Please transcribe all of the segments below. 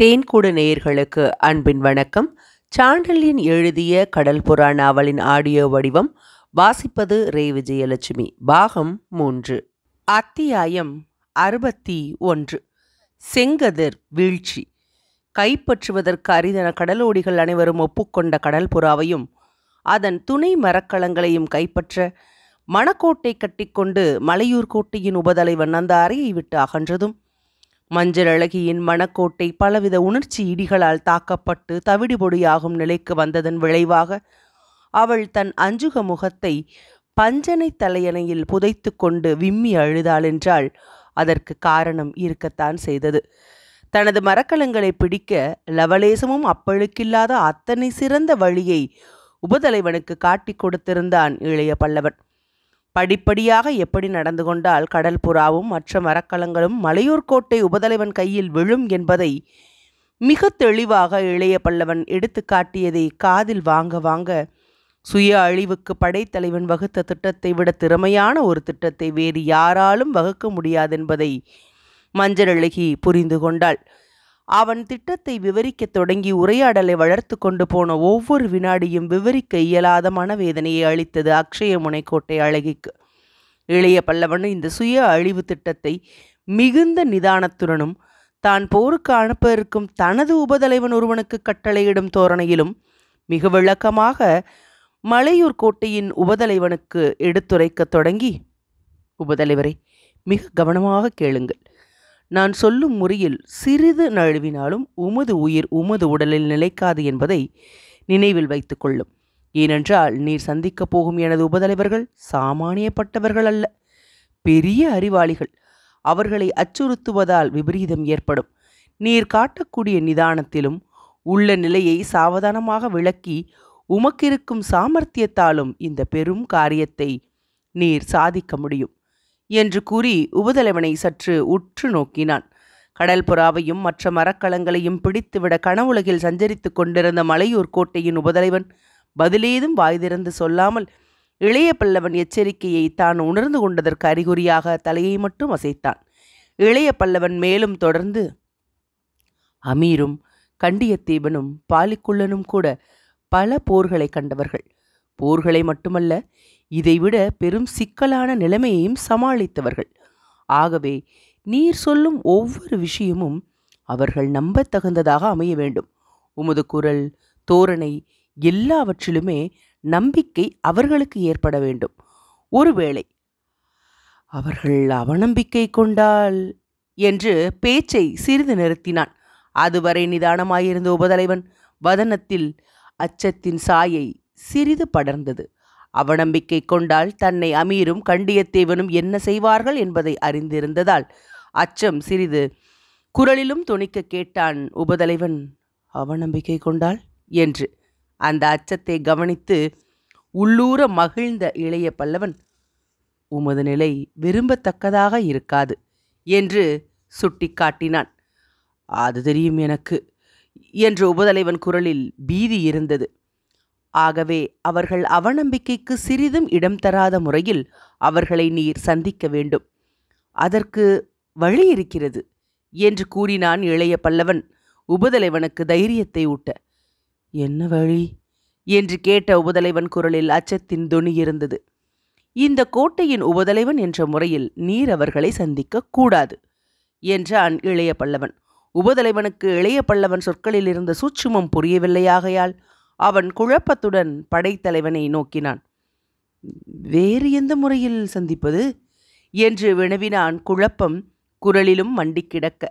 தேன்கூட நேயர்களுக்கு அன்பின் வணக்கம் சாண்டலின் எழுதிய கடல் புறா நாவலின் ஆடியோ வடிவம் வாசிப்பது ரே விஜயலட்சுமி பாகம் மூன்று அத்தியாயம் அறுபத்தி ஒன்று செங்கதிர் வீழ்ச்சி கைப்பற்றுவதற்கு அரிதன கடலோடிகள் அனைவரும் ஒப்புக்கொண்ட கடல் புறாவையும் அதன் துணை மரக்கலங்களையும் கைப்பற்ற மணக்கோட்டை கட்டிக்கொண்டு மலையூர் கோட்டையின் உபதலைவன் அந்த அறையை விட்டு அகன்றதும் மஞ்சள் அழகியின் மனக்கோட்டை பலவித உணர்ச்சி இடிகளால் தாக்கப்பட்டு தவிடுபொடியாகும் நிலைக்கு வந்ததன் விளைவாக அவள் தன் அஞ்சுக முகத்தை பஞ்சனை தலையணையில் புதைத்து கொண்டு விம்மி அழுதாள் என்றால் அதற்கு காரணம் இருக்கத்தான் செய்தது தனது மரக்கலங்களை பிடிக்க லவலேசமும் அப்பழுக்கில்லாத அத்தனை சிறந்த வழியை உபதலைவனுக்கு காட்டி கொடுத்திருந்தான் இளைய பல்லவன் படிப்படியாக எப்படி நடந்து கொண்டால் கடல் புறாவும் மற்ற மரக்கலங்களும் மலையூர் கோட்டை உபதலைவன் கையில் விழும் என்பதை மிக தெளிவாக இளைய பல்லவன் எடுத்து காட்டியதை காதில் வாங்க வாங்க சுய அழிவுக்கு படைத்தலைவன் வகுத்த திட்டத்தை விட திறமையான ஒரு திட்டத்தை வேறு யாராலும் வகுக்க முடியாதென்பதை மஞ்சள் அழகி புரிந்து கொண்டாள் அவன் திட்டத்தை விவரிக்கத் தொடங்கி உரையாடலை வளர்த்து கொண்டு போன ஒவ்வொரு வினாடியும் விவரிக்க இயலாத மனவேதனையை அளித்தது அக்ஷயமுனை கோட்டை அழகிக்கு இளைய பல்லவன் இந்த சுய அழிவு திட்டத்தை மிகுந்த நிதானத்துடனும் தான் போருக்கு அனுப்ப இருக்கும் தனது உபதலைவன் ஒருவனுக்கு கட்டளையிடும் தோரணையிலும் மிக விளக்கமாக மலையூர் கோட்டையின் உபதலைவனுக்கு எடுத்துரைக்கத் தொடங்கி உபதலைவரை மிக கவனமாக கேளுங்கள் நான் சொல்லும் முறையில் சிறிது நழுவினாலும் உமது உயிர் உமது உடலில் நிலைக்காது என்பதை நினைவில் வைத்துக்கொள்ளும் ஏனென்றால் நீர் சந்திக்கப் போகும் எனது உபதலைவர்கள் சாமானியப்பட்டவர்கள் அல்ல பெரிய அறிவாளிகள் அவர்களை அச்சுறுத்துவதால் விபரீதம் ஏற்படும் நீர் காட்டக்கூடிய நிதானத்திலும் உள்ள நிலையை சாவதானமாக விளக்கி உமக்கிருக்கும் சாமர்த்தியத்தாலும் இந்த பெரும் காரியத்தை நீர் சாதிக்க முடியும் என்று கூறி உபதலைவனை சற்று உற்று நோக்கினான் கடல் புறாவையும் மற்ற மரக்கலங்களையும் பிடித்துவிட கனவுலகில் சஞ்சரித்து கொண்டிருந்த மலையூர் கோட்டையின் உபதலைவன் பதிலேதும் வாய் திறந்து சொல்லாமல் இளைய பல்லவன் எச்சரிக்கையை தான் உணர்ந்து கொண்டதற்கு அறிகுறியாக தலையை மட்டும் அசைத்தான் இளைய பல்லவன் மேலும் தொடர்ந்து அமீரும் கண்டியத்தீபனும் பாலிக்குள்ளனும் கூட பல போர்களை கண்டவர்கள் போர்களை மட்டுமல்ல இதைவிட பெரும் சிக்கலான நிலைமையையும் சமாளித்தவர்கள் ஆகவே நீர் சொல்லும் ஒவ்வொரு விஷயமும் அவர்கள் நம்பத்தகுந்ததாக அமைய வேண்டும் உமது குரல் தோரணை எல்லாவற்றிலுமே நம்பிக்கை அவர்களுக்கு ஏற்பட வேண்டும் ஒருவேளை அவர்கள் அவநம்பிக்கை கொண்டால் என்று பேச்சை சிறிது நிறுத்தினான் அதுவரை நிதானமாயிருந்த உபதலைவன் வதனத்தில் அச்சத்தின் சாயை சிறிது படர்ந்தது அவநம்பிக்கை கொண்டால் தன்னை அமீரும் கண்டியத்தேவனும் என்ன செய்வார்கள் என்பதை அறிந்திருந்ததால் அச்சம் சிறிது குரலிலும் துணிக்க கேட்டான் உபதலைவன் அவநம்பிக்கை கொண்டாள் என்று அந்த அச்சத்தை கவனித்து உள்ளூர மகிழ்ந்த இளைய பல்லவன் உமது நிலை விரும்பத்தக்கதாக இருக்காது என்று சுட்டிக்காட்டினான் அது தெரியும் எனக்கு என்று உபதலைவன் குரலில் பீதி இருந்தது ஆகவே அவர்கள் அவநம்பிக்கைக்கு சிறிதும் இடம் தராத முறையில் அவர்களை நீர் சந்திக்க வேண்டும் அதற்கு வழி இருக்கிறது என்று கூறினான் இளைய பல்லவன் உபதலைவனுக்கு தைரியத்தை ஊட்ட என்ன வழி என்று கேட்ட உபதலைவன் குரலில் அச்சத்தின் தொனி இருந்தது இந்த கோட்டையின் உபதலைவன் என்ற முறையில் நீர் அவர்களை சந்திக்க கூடாது என்றான் இளைய பல்லவன் உபதலைவனுக்கு இளைய பல்லவன் சொற்களில் இருந்த சூட்சுமம் புரியவில்லையாகையால் அவன் குழப்பத்துடன் படைத்தலைவனை நோக்கினான் வேறு எந்த முறையில் சந்திப்பது என்று வினவினான் குழப்பம் குரலிலும் மண்டி கிடக்க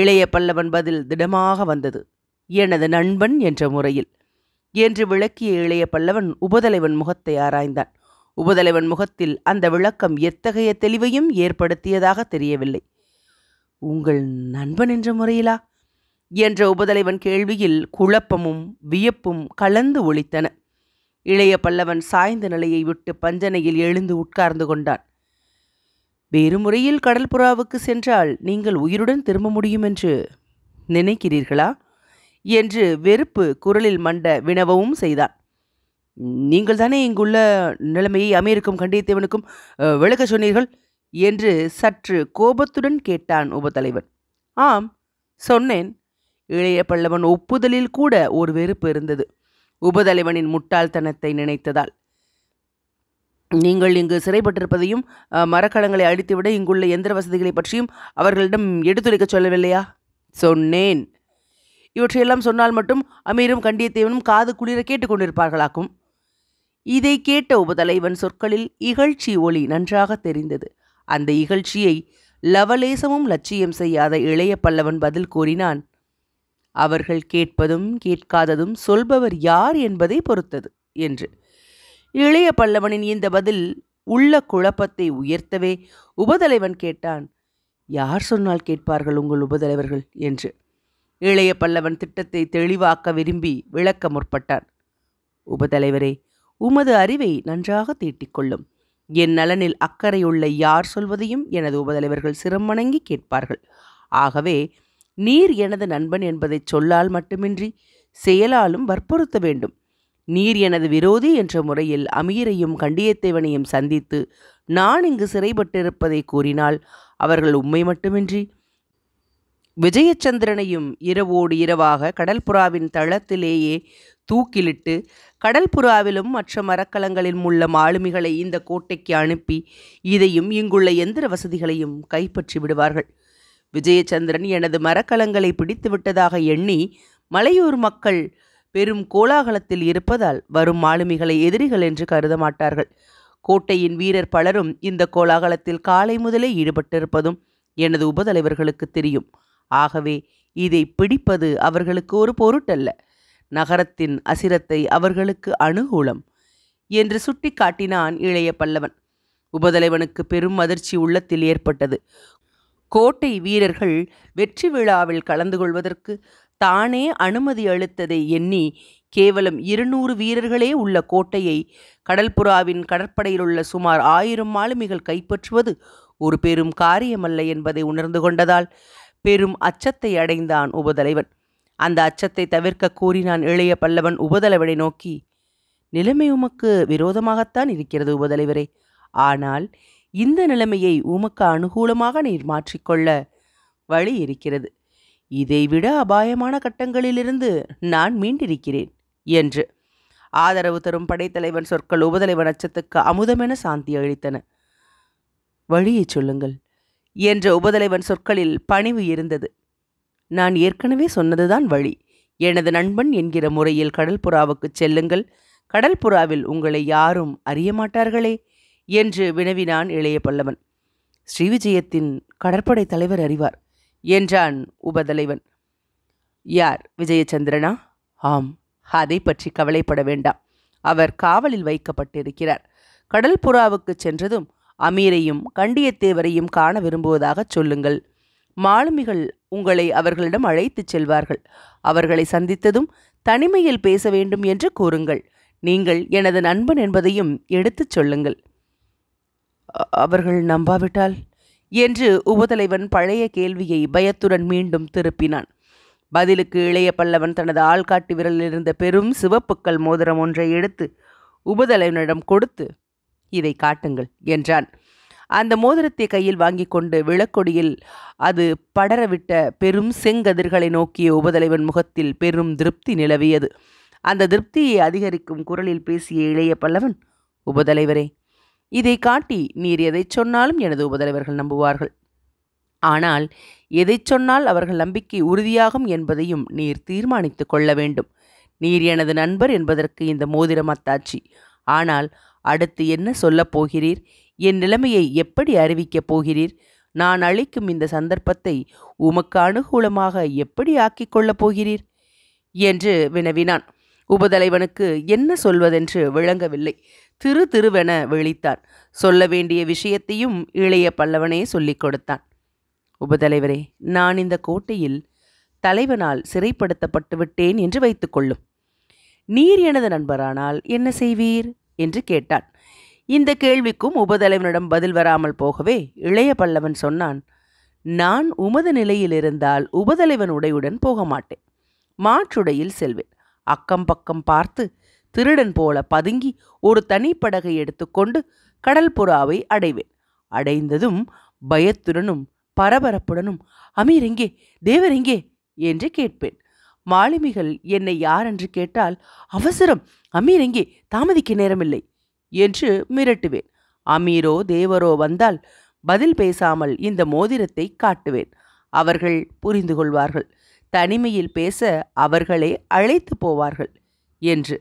இளைய பல்லவன் பதில் திடமாக வந்தது எனது நண்பன் என்ற முறையில் என்று விளக்கிய இளைய பல்லவன் உபதலைவன் முகத்தை ஆராய்ந்தான் உபதலைவன் முகத்தில் அந்த விளக்கம் எத்தகைய தெளிவையும் ஏற்படுத்தியதாக தெரியவில்லை உங்கள் நண்பன் என்ற முறையிலா என்ற உபதலைவன் கேள்வியில் குழப்பமும் வியப்பும் கலந்து ஒழித்தன இளைய பல்லவன் சாய்ந்த நிலையை விட்டு பஞ்சனையில் எழுந்து உட்கார்ந்து கொண்டான் வேறு முறையில் கடல்புறாவுக்கு சென்றால் நீங்கள் உயிருடன் திரும்ப முடியும் என்று நினைக்கிறீர்களா என்று வெறுப்பு குரலில் மண்ட வினவவும் செய்தான் நீங்கள் தானே இங்குள்ள நிலைமையை அமீருக்கும் கண்டியத்தேவனுக்கும் விளக்க சொன்னீர்கள் என்று சற்று கோபத்துடன் கேட்டான் உபதலைவன் ஆம் சொன்னேன் இளைய பல்லவன் ஒப்புதலில் கூட ஒரு வெறுப்பு இருந்தது உபதலைவனின் முட்டாள்தனத்தை நினைத்ததால் நீங்கள் இங்கு சிறைப்பட்டிருப்பதையும் மரக்கலங்களை அழித்துவிட இங்குள்ள எந்திர வசதிகளை பற்றியும் அவர்களிடம் எடுத்துரைக்க சொல்லவில்லையா சொன்னேன் இவற்றையெல்லாம் சொன்னால் மட்டும் அமீரும் கண்டியத்தேவனும் காது குளிர கேட்டுக்கொண்டிருப்பார்களாக்கும் இதை கேட்ட உபதலைவன் சொற்களில் இகழ்ச்சி ஒளி நன்றாக தெரிந்தது அந்த இகழ்ச்சியை லவலேசமும் லட்சியம் செய்யாத இளைய பல்லவன் பதில் கூறினான் அவர்கள் கேட்பதும் கேட்காததும் சொல்பவர் யார் என்பதை பொறுத்தது என்று இளைய பல்லவனின் இந்த பதில் உள்ள குழப்பத்தை உயர்த்தவே உபதலைவன் கேட்டான் யார் சொன்னால் கேட்பார்கள் உங்கள் உபதலைவர்கள் என்று இளைய பல்லவன் திட்டத்தை தெளிவாக்க விரும்பி விளக்க முற்பட்டான் உபதலைவரே உமது அறிவை நன்றாக தீட்டிக்கொள்ளும் என் நலனில் அக்கறையுள்ள யார் சொல்வதையும் எனது உபதலைவர்கள் சிரமணங்கி கேட்பார்கள் ஆகவே நீர் எனது நண்பன் என்பதை சொல்லால் மட்டுமின்றி செயலாலும் வற்புறுத்த வேண்டும் நீர் எனது விரோதி என்ற முறையில் அமீரையும் கண்டியத்தேவனையும் சந்தித்து நான் இங்கு சிறைப்பட்டிருப்பதை கூறினால் அவர்கள் உண்மை மட்டுமின்றி விஜயச்சந்திரனையும் இரவோடு இரவாக கடல்புறாவின் தளத்திலேயே தூக்கிலிட்டு கடல்புறாவிலும் மற்ற மரக்கலங்களிலும் உள்ள மாலுமிகளை இந்த கோட்டைக்கு அனுப்பி இதையும் இங்குள்ள எந்திர வசதிகளையும் கைப்பற்றி விடுவார்கள் விஜயச்சந்திரன் எனது மரக்கலங்களை பிடித்து விட்டதாக எண்ணி மலையூர் மக்கள் பெரும் கோலாகலத்தில் இருப்பதால் வரும் மாலுமிகளை எதிரிகள் என்று கருத மாட்டார்கள் கோட்டையின் வீரர் பலரும் இந்த கோலாகலத்தில் காலை முதலே ஈடுபட்டிருப்பதும் எனது உபதலைவர்களுக்கு தெரியும் ஆகவே இதை பிடிப்பது அவர்களுக்கு ஒரு பொருட்டல்ல நகரத்தின் அசிரத்தை அவர்களுக்கு அனுகூலம் என்று சுட்டி காட்டினான் இளைய பல்லவன் உபதலைவனுக்கு பெரும் அதிர்ச்சி உள்ளத்தில் ஏற்பட்டது கோட்டை வீரர்கள் வெற்றி விழாவில் கலந்து கொள்வதற்கு தானே அனுமதி அளித்ததை எண்ணி கேவலம் இருநூறு வீரர்களே உள்ள கோட்டையை கடல்புறாவின் கடற்படையில் உள்ள சுமார் ஆயிரம் மாலுமிகள் கைப்பற்றுவது ஒரு பெரும் காரியமல்ல என்பதை உணர்ந்து கொண்டதால் பெரும் அச்சத்தை அடைந்தான் உபதலைவன் அந்த அச்சத்தை தவிர்க்க கூறினான் இளைய பல்லவன் உபதலைவனை நோக்கி நிலைமை உமக்கு விரோதமாகத்தான் இருக்கிறது உபதலைவரே ஆனால் இந்த நிலைமையை உமக்கு அனுகூலமாக நீர் மாற்றிக்கொள்ள வழி இருக்கிறது இதைவிட அபாயமான கட்டங்களிலிருந்து நான் மீண்டிருக்கிறேன் என்று ஆதரவு தரும் படைத்தலைவன் சொற்கள் உபதலைவன் அச்சத்துக்கு அமுதமென சாந்தி அளித்தன வழியை சொல்லுங்கள் என்ற உபதலைவன் சொற்களில் பணிவு இருந்தது நான் ஏற்கனவே சொன்னதுதான் வழி எனது நண்பன் என்கிற முறையில் கடல்புறாவுக்கு செல்லுங்கள் கடல்புறாவில் உங்களை யாரும் அறிய மாட்டார்களே என்று வினவினான் இளைய பல்லவன் ஸ்ரீவிஜயத்தின் கடற்படை தலைவர் அறிவார் என்றான் உபதலைவன் யார் விஜயச்சந்திரனா ஆம் அதை பற்றி கவலைப்பட வேண்டாம் அவர் காவலில் வைக்கப்பட்டிருக்கிறார் கடல் புறாவுக்கு சென்றதும் அமீரையும் கண்டியத்தேவரையும் காண விரும்புவதாக சொல்லுங்கள் மாலுமிகள் உங்களை அவர்களிடம் அழைத்துச் செல்வார்கள் அவர்களை சந்தித்ததும் தனிமையில் பேச வேண்டும் என்று கூறுங்கள் நீங்கள் எனது நண்பன் என்பதையும் எடுத்துச் சொல்லுங்கள் அவர்கள் நம்பாவிட்டால் என்று உபதலைவன் பழைய கேள்வியை பயத்துடன் மீண்டும் திருப்பினான் பதிலுக்கு இளைய பல்லவன் தனது ஆள்காட்டி விரலில் இருந்த பெரும் சிவப்புக்கள் மோதிரம் ஒன்றை எடுத்து உபதலைவனிடம் கொடுத்து இதை காட்டுங்கள் என்றான் அந்த மோதிரத்தை கையில் வாங்கி கொண்டு விளக்கொடியில் அது படரவிட்ட பெரும் செங்கதிர்களை நோக்கிய உபதலைவன் முகத்தில் பெரும் திருப்தி நிலவியது அந்த திருப்தியை அதிகரிக்கும் குரலில் பேசிய இளைய பல்லவன் உபதலைவரே இதை காட்டி நீர் எதை சொன்னாலும் எனது உபதலைவர்கள் நம்புவார்கள் ஆனால் எதை சொன்னால் அவர்கள் நம்பிக்கை உறுதியாகும் என்பதையும் நீர் தீர்மானித்து கொள்ள வேண்டும் நீர் எனது நண்பர் என்பதற்கு இந்த மோதிரம் அத்தாட்சி ஆனால் அடுத்து என்ன சொல்லப் போகிறீர் என் நிலைமையை எப்படி அறிவிக்கப் போகிறீர் நான் அளிக்கும் இந்த சந்தர்ப்பத்தை உமக்கு அனுகூலமாக எப்படி ஆக்கிக் கொள்ளப் போகிறீர் என்று வினவினான் உபதலைவனுக்கு என்ன சொல்வதென்று விளங்கவில்லை திரு திருவென விழித்தான் சொல்ல வேண்டிய விஷயத்தையும் இளைய பல்லவனே சொல்லிக் கொடுத்தான் உபதலைவரே நான் இந்த கோட்டையில் தலைவனால் சிறைப்படுத்தப்பட்டு விட்டேன் என்று வைத்துக்கொள்ளும் நீர் எனது நண்பரானால் என்ன செய்வீர் என்று கேட்டான் இந்த கேள்விக்கும் உபதலைவனிடம் பதில் வராமல் போகவே இளைய பல்லவன் சொன்னான் நான் உமது நிலையில் இருந்தால் உபதலைவன் உடையுடன் போக மாட்டேன் மாற்றுடையில் செல்வேன் அக்கம் பக்கம் பார்த்து திருடன் போல பதுங்கி ஒரு தனிப்படகை எடுத்துக்கொண்டு கடல் புறாவை அடைவேன் அடைந்ததும் பயத்துடனும் பரபரப்புடனும் அமீர் எங்கே தேவர் எங்கே என்று கேட்பேன் மாலுமிகள் என்னை யார் என்று கேட்டால் அவசரம் அமீர் எங்கே தாமதிக்க நேரமில்லை என்று மிரட்டுவேன் அமீரோ தேவரோ வந்தால் பதில் பேசாமல் இந்த மோதிரத்தை காட்டுவேன் அவர்கள் புரிந்து கொள்வார்கள் தனிமையில் பேச அவர்களே அழைத்து போவார்கள் என்று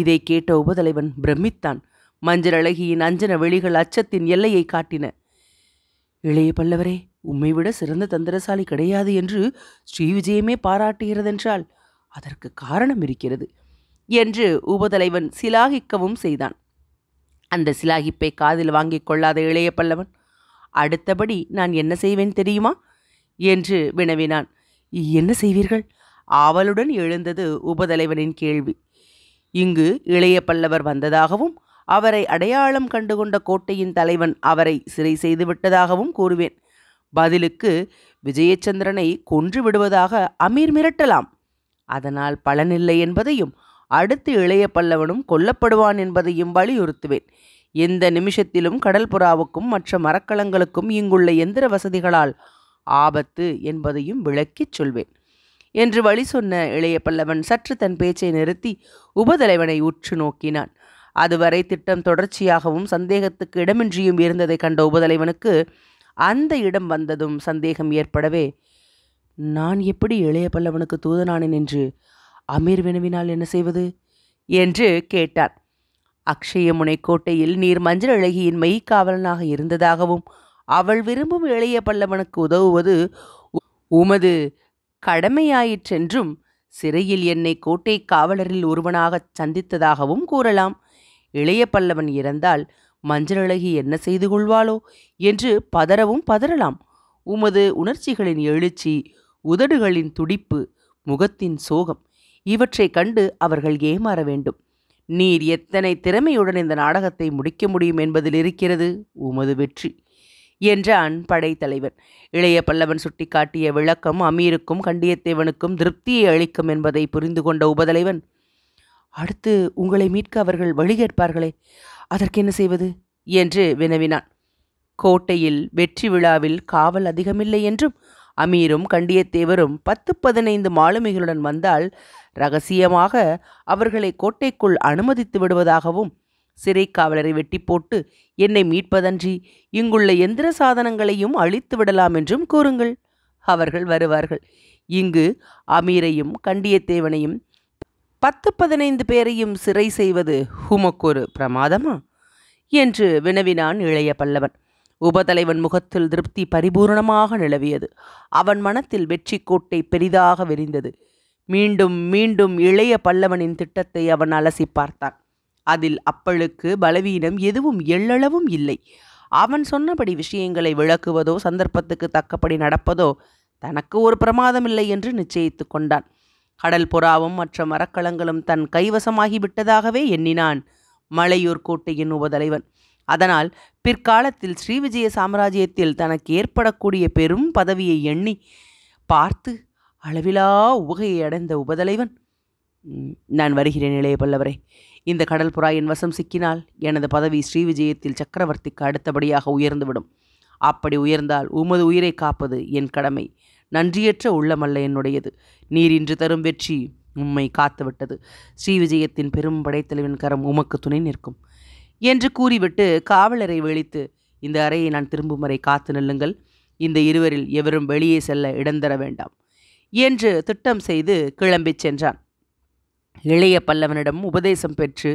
இதை கேட்ட உபதலைவன் பிரமித்தான் மஞ்சள் அழகியின் அஞ்சன வெளிகள் அச்சத்தின் எல்லையை காட்டின இளைய பல்லவரே உம்மை விட சிறந்த தந்திரசாலி கிடையாது என்று ஸ்ரீ விஜயமே பாராட்டுகிறதென்றால் அதற்கு காரணம் இருக்கிறது என்று உபதலைவன் சிலாகிக்கவும் செய்தான் அந்த சிலாகிப்பை காதில் வாங்கிக் கொள்ளாத இளைய பல்லவன் அடுத்தபடி நான் என்ன செய்வேன் தெரியுமா என்று வினவினான் என்ன செய்வீர்கள் ஆவலுடன் எழுந்தது உபதலைவனின் கேள்வி இங்கு இளைய பல்லவர் வந்ததாகவும் அவரை அடையாளம் கண்டுகொண்ட கோட்டையின் தலைவன் அவரை சிறை செய்து விட்டதாகவும் கூறுவேன் பதிலுக்கு விஜயச்சந்திரனை கொன்று விடுவதாக அமீர் மிரட்டலாம் அதனால் பலனில்லை என்பதையும் அடுத்து இளைய பல்லவனும் கொல்லப்படுவான் என்பதையும் வலியுறுத்துவேன் எந்த நிமிஷத்திலும் கடல்புறாவுக்கும் மற்ற மரக்கலங்களுக்கும் இங்குள்ள எந்திர வசதிகளால் ஆபத்து என்பதையும் விளக்கிச் சொல்வேன் என்று வழி சொன்ன இளைய பல்லவன் சற்று தன் பேச்சை நிறுத்தி உபதலைவனை உற்று நோக்கினான் அதுவரை திட்டம் தொடர்ச்சியாகவும் சந்தேகத்துக்கு இடமின்றியும் இருந்ததை கண்ட உபதலைவனுக்கு அந்த இடம் வந்ததும் சந்தேகம் ஏற்படவே நான் எப்படி இளைய பல்லவனுக்கு தூதனானேன் என்று அமீர் வினவினால் என்ன செய்வது என்று கேட்டார் அக்ஷயமுனை கோட்டையில் நீர் மஞ்சள் அழகியின் மெய்க்காவலனாக இருந்ததாகவும் அவள் விரும்பும் இளைய பல்லவனுக்கு உதவுவது உமது கடமையாயிற்றென்றும் சிறையில் என்னை கோட்டை காவலரில் ஒருவனாகச் சந்தித்ததாகவும் கூறலாம் இளைய பல்லவன் இறந்தால் மஞ்சளழகி என்ன செய்து கொள்வாளோ என்று பதறவும் பதறலாம் உமது உணர்ச்சிகளின் எழுச்சி உதடுகளின் துடிப்பு முகத்தின் சோகம் இவற்றைக் கண்டு அவர்கள் ஏமாற வேண்டும் நீர் எத்தனை திறமையுடன் இந்த நாடகத்தை முடிக்க முடியும் என்பதில் இருக்கிறது உமது வெற்றி என்றான் படைத்தலைவன் இளைய பல்லவன் சுட்டிக்காட்டிய விளக்கம் அமீருக்கும் கண்டியத்தேவனுக்கும் திருப்தியை அளிக்கும் என்பதை புரிந்து கொண்ட உபதலைவன் அடுத்து உங்களை மீட்க அவர்கள் வழி கேட்பார்களே அதற்கென்ன செய்வது என்று வினவினான் கோட்டையில் வெற்றி விழாவில் காவல் அதிகமில்லை என்றும் அமீரும் கண்டியத்தேவரும் பத்து பதினைந்து மாலுமிகளுடன் வந்தால் ரகசியமாக அவர்களை கோட்டைக்குள் அனுமதித்து விடுவதாகவும் சிறை காவலரை வெட்டி போட்டு என்னை மீட்பதன்றி இங்குள்ள எந்திர சாதனங்களையும் அழித்து விடலாம் என்றும் கூறுங்கள் அவர்கள் வருவார்கள் இங்கு அமீரையும் கண்டியத்தேவனையும் பத்து பதினைந்து பேரையும் சிறை செய்வது உமக்கொரு பிரமாதமா என்று வினவினான் இளைய பல்லவன் உபதலைவன் முகத்தில் திருப்தி பரிபூர்ணமாக நிலவியது அவன் மனத்தில் வெற்றி கோட்டை பெரிதாக விரிந்தது மீண்டும் மீண்டும் இளைய பல்லவனின் திட்டத்தை அவன் அலசி பார்த்தான் அதில் அப்பழுக்கு பலவீனம் எதுவும் எள்ளளவும் இல்லை அவன் சொன்னபடி விஷயங்களை விளக்குவதோ சந்தர்ப்பத்துக்கு தக்கபடி நடப்பதோ தனக்கு ஒரு பிரமாதம் இல்லை என்று நிச்சயித்து கொண்டான் கடல் புறாவும் மற்ற மரக்கலங்களும் தன் கைவசமாகி விட்டதாகவே எண்ணினான் மலையூர் கோட்டையின் உபதலைவன் அதனால் பிற்காலத்தில் ஸ்ரீவிஜய சாம்ராஜ்யத்தில் தனக்கு ஏற்படக்கூடிய பெரும் பதவியை எண்ணி பார்த்து அளவிலா உகையை அடைந்த உபதலைவன் நான் வருகிறேன் இளைய பல்லவரே இந்த கடல் புறா என் வசம் சிக்கினால் எனது பதவி ஸ்ரீ விஜயத்தில் சக்கரவர்த்திக்கு அடுத்தபடியாக உயர்ந்துவிடும் அப்படி உயர்ந்தால் உமது உயிரை காப்பது என் கடமை நன்றியற்ற உள்ளமல்ல என்னுடையது நீர் இன்று தரும் வெற்றி உம்மை காத்துவிட்டது ஸ்ரீ விஜயத்தின் பெரும் படைத்தலைவின் கரம் உமக்கு துணை நிற்கும் என்று கூறிவிட்டு காவலரை வெளித்து இந்த அறையை நான் திரும்பும் வரை காத்து நில்லுங்கள் இந்த இருவரில் எவரும் வெளியே செல்ல இடந்தர வேண்டாம் என்று திட்டம் செய்து கிளம்பிச் சென்றான் இளைய பல்லவனிடம் உபதேசம் பெற்று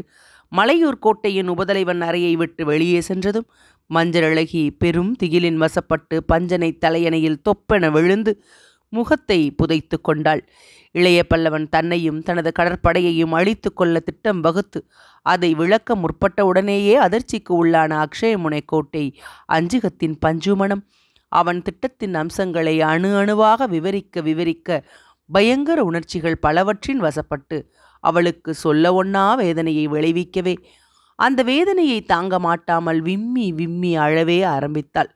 மலையூர் கோட்டையின் உபதலைவன் அறையை விட்டு வெளியே சென்றதும் மஞ்சள் அழகி பெரும் திகிலின் வசப்பட்டு பஞ்சனை தலையணையில் தொப்பென விழுந்து முகத்தை புதைத்து கொண்டாள் இளைய பல்லவன் தன்னையும் தனது கடற்படையையும் அழித்து கொள்ள திட்டம் வகுத்து அதை விளக்க முற்பட்டவுடனேயே அதிர்ச்சிக்கு உள்ளான அக்ஷயமுனை கோட்டை அஞ்சுகத்தின் பஞ்சுமணம் அவன் திட்டத்தின் அம்சங்களை அணு அணுவாக விவரிக்க விவரிக்க பயங்கர உணர்ச்சிகள் பலவற்றின் வசப்பட்டு அவளுக்கு சொல்ல ஒன்னா வேதனையை விளைவிக்கவே அந்த வேதனையை தாங்க மாட்டாமல் விம்மி விம்மி அழவே ஆரம்பித்தாள்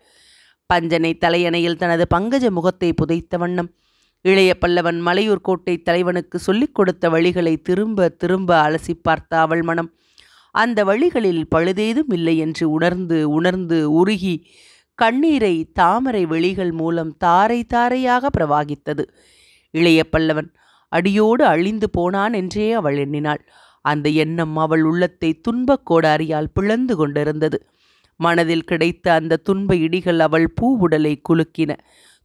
பஞ்சனை தலையணையில் தனது பங்கஜ முகத்தை புதைத்த வண்ணம் இளைய பல்லவன் மலையூர் கோட்டை தலைவனுக்கு சொல்லிக் கொடுத்த வழிகளை திரும்ப திரும்ப அலசி பார்த்த அவள் மனம் அந்த வழிகளில் பழுதேதும் இல்லை என்று உணர்ந்து உணர்ந்து உருகி கண்ணீரை தாமரை வெளிகள் மூலம் தாரை தாரையாக பிரவாகித்தது இளைய பல்லவன் அடியோடு அழிந்து போனான் என்றே அவள் எண்ணினாள் அந்த எண்ணம் அவள் உள்ளத்தை துன்பக் கோடாரியால் பிளந்து கொண்டிருந்தது மனதில் கிடைத்த அந்த துன்ப இடிகள் அவள் பூ உடலை குலுக்கின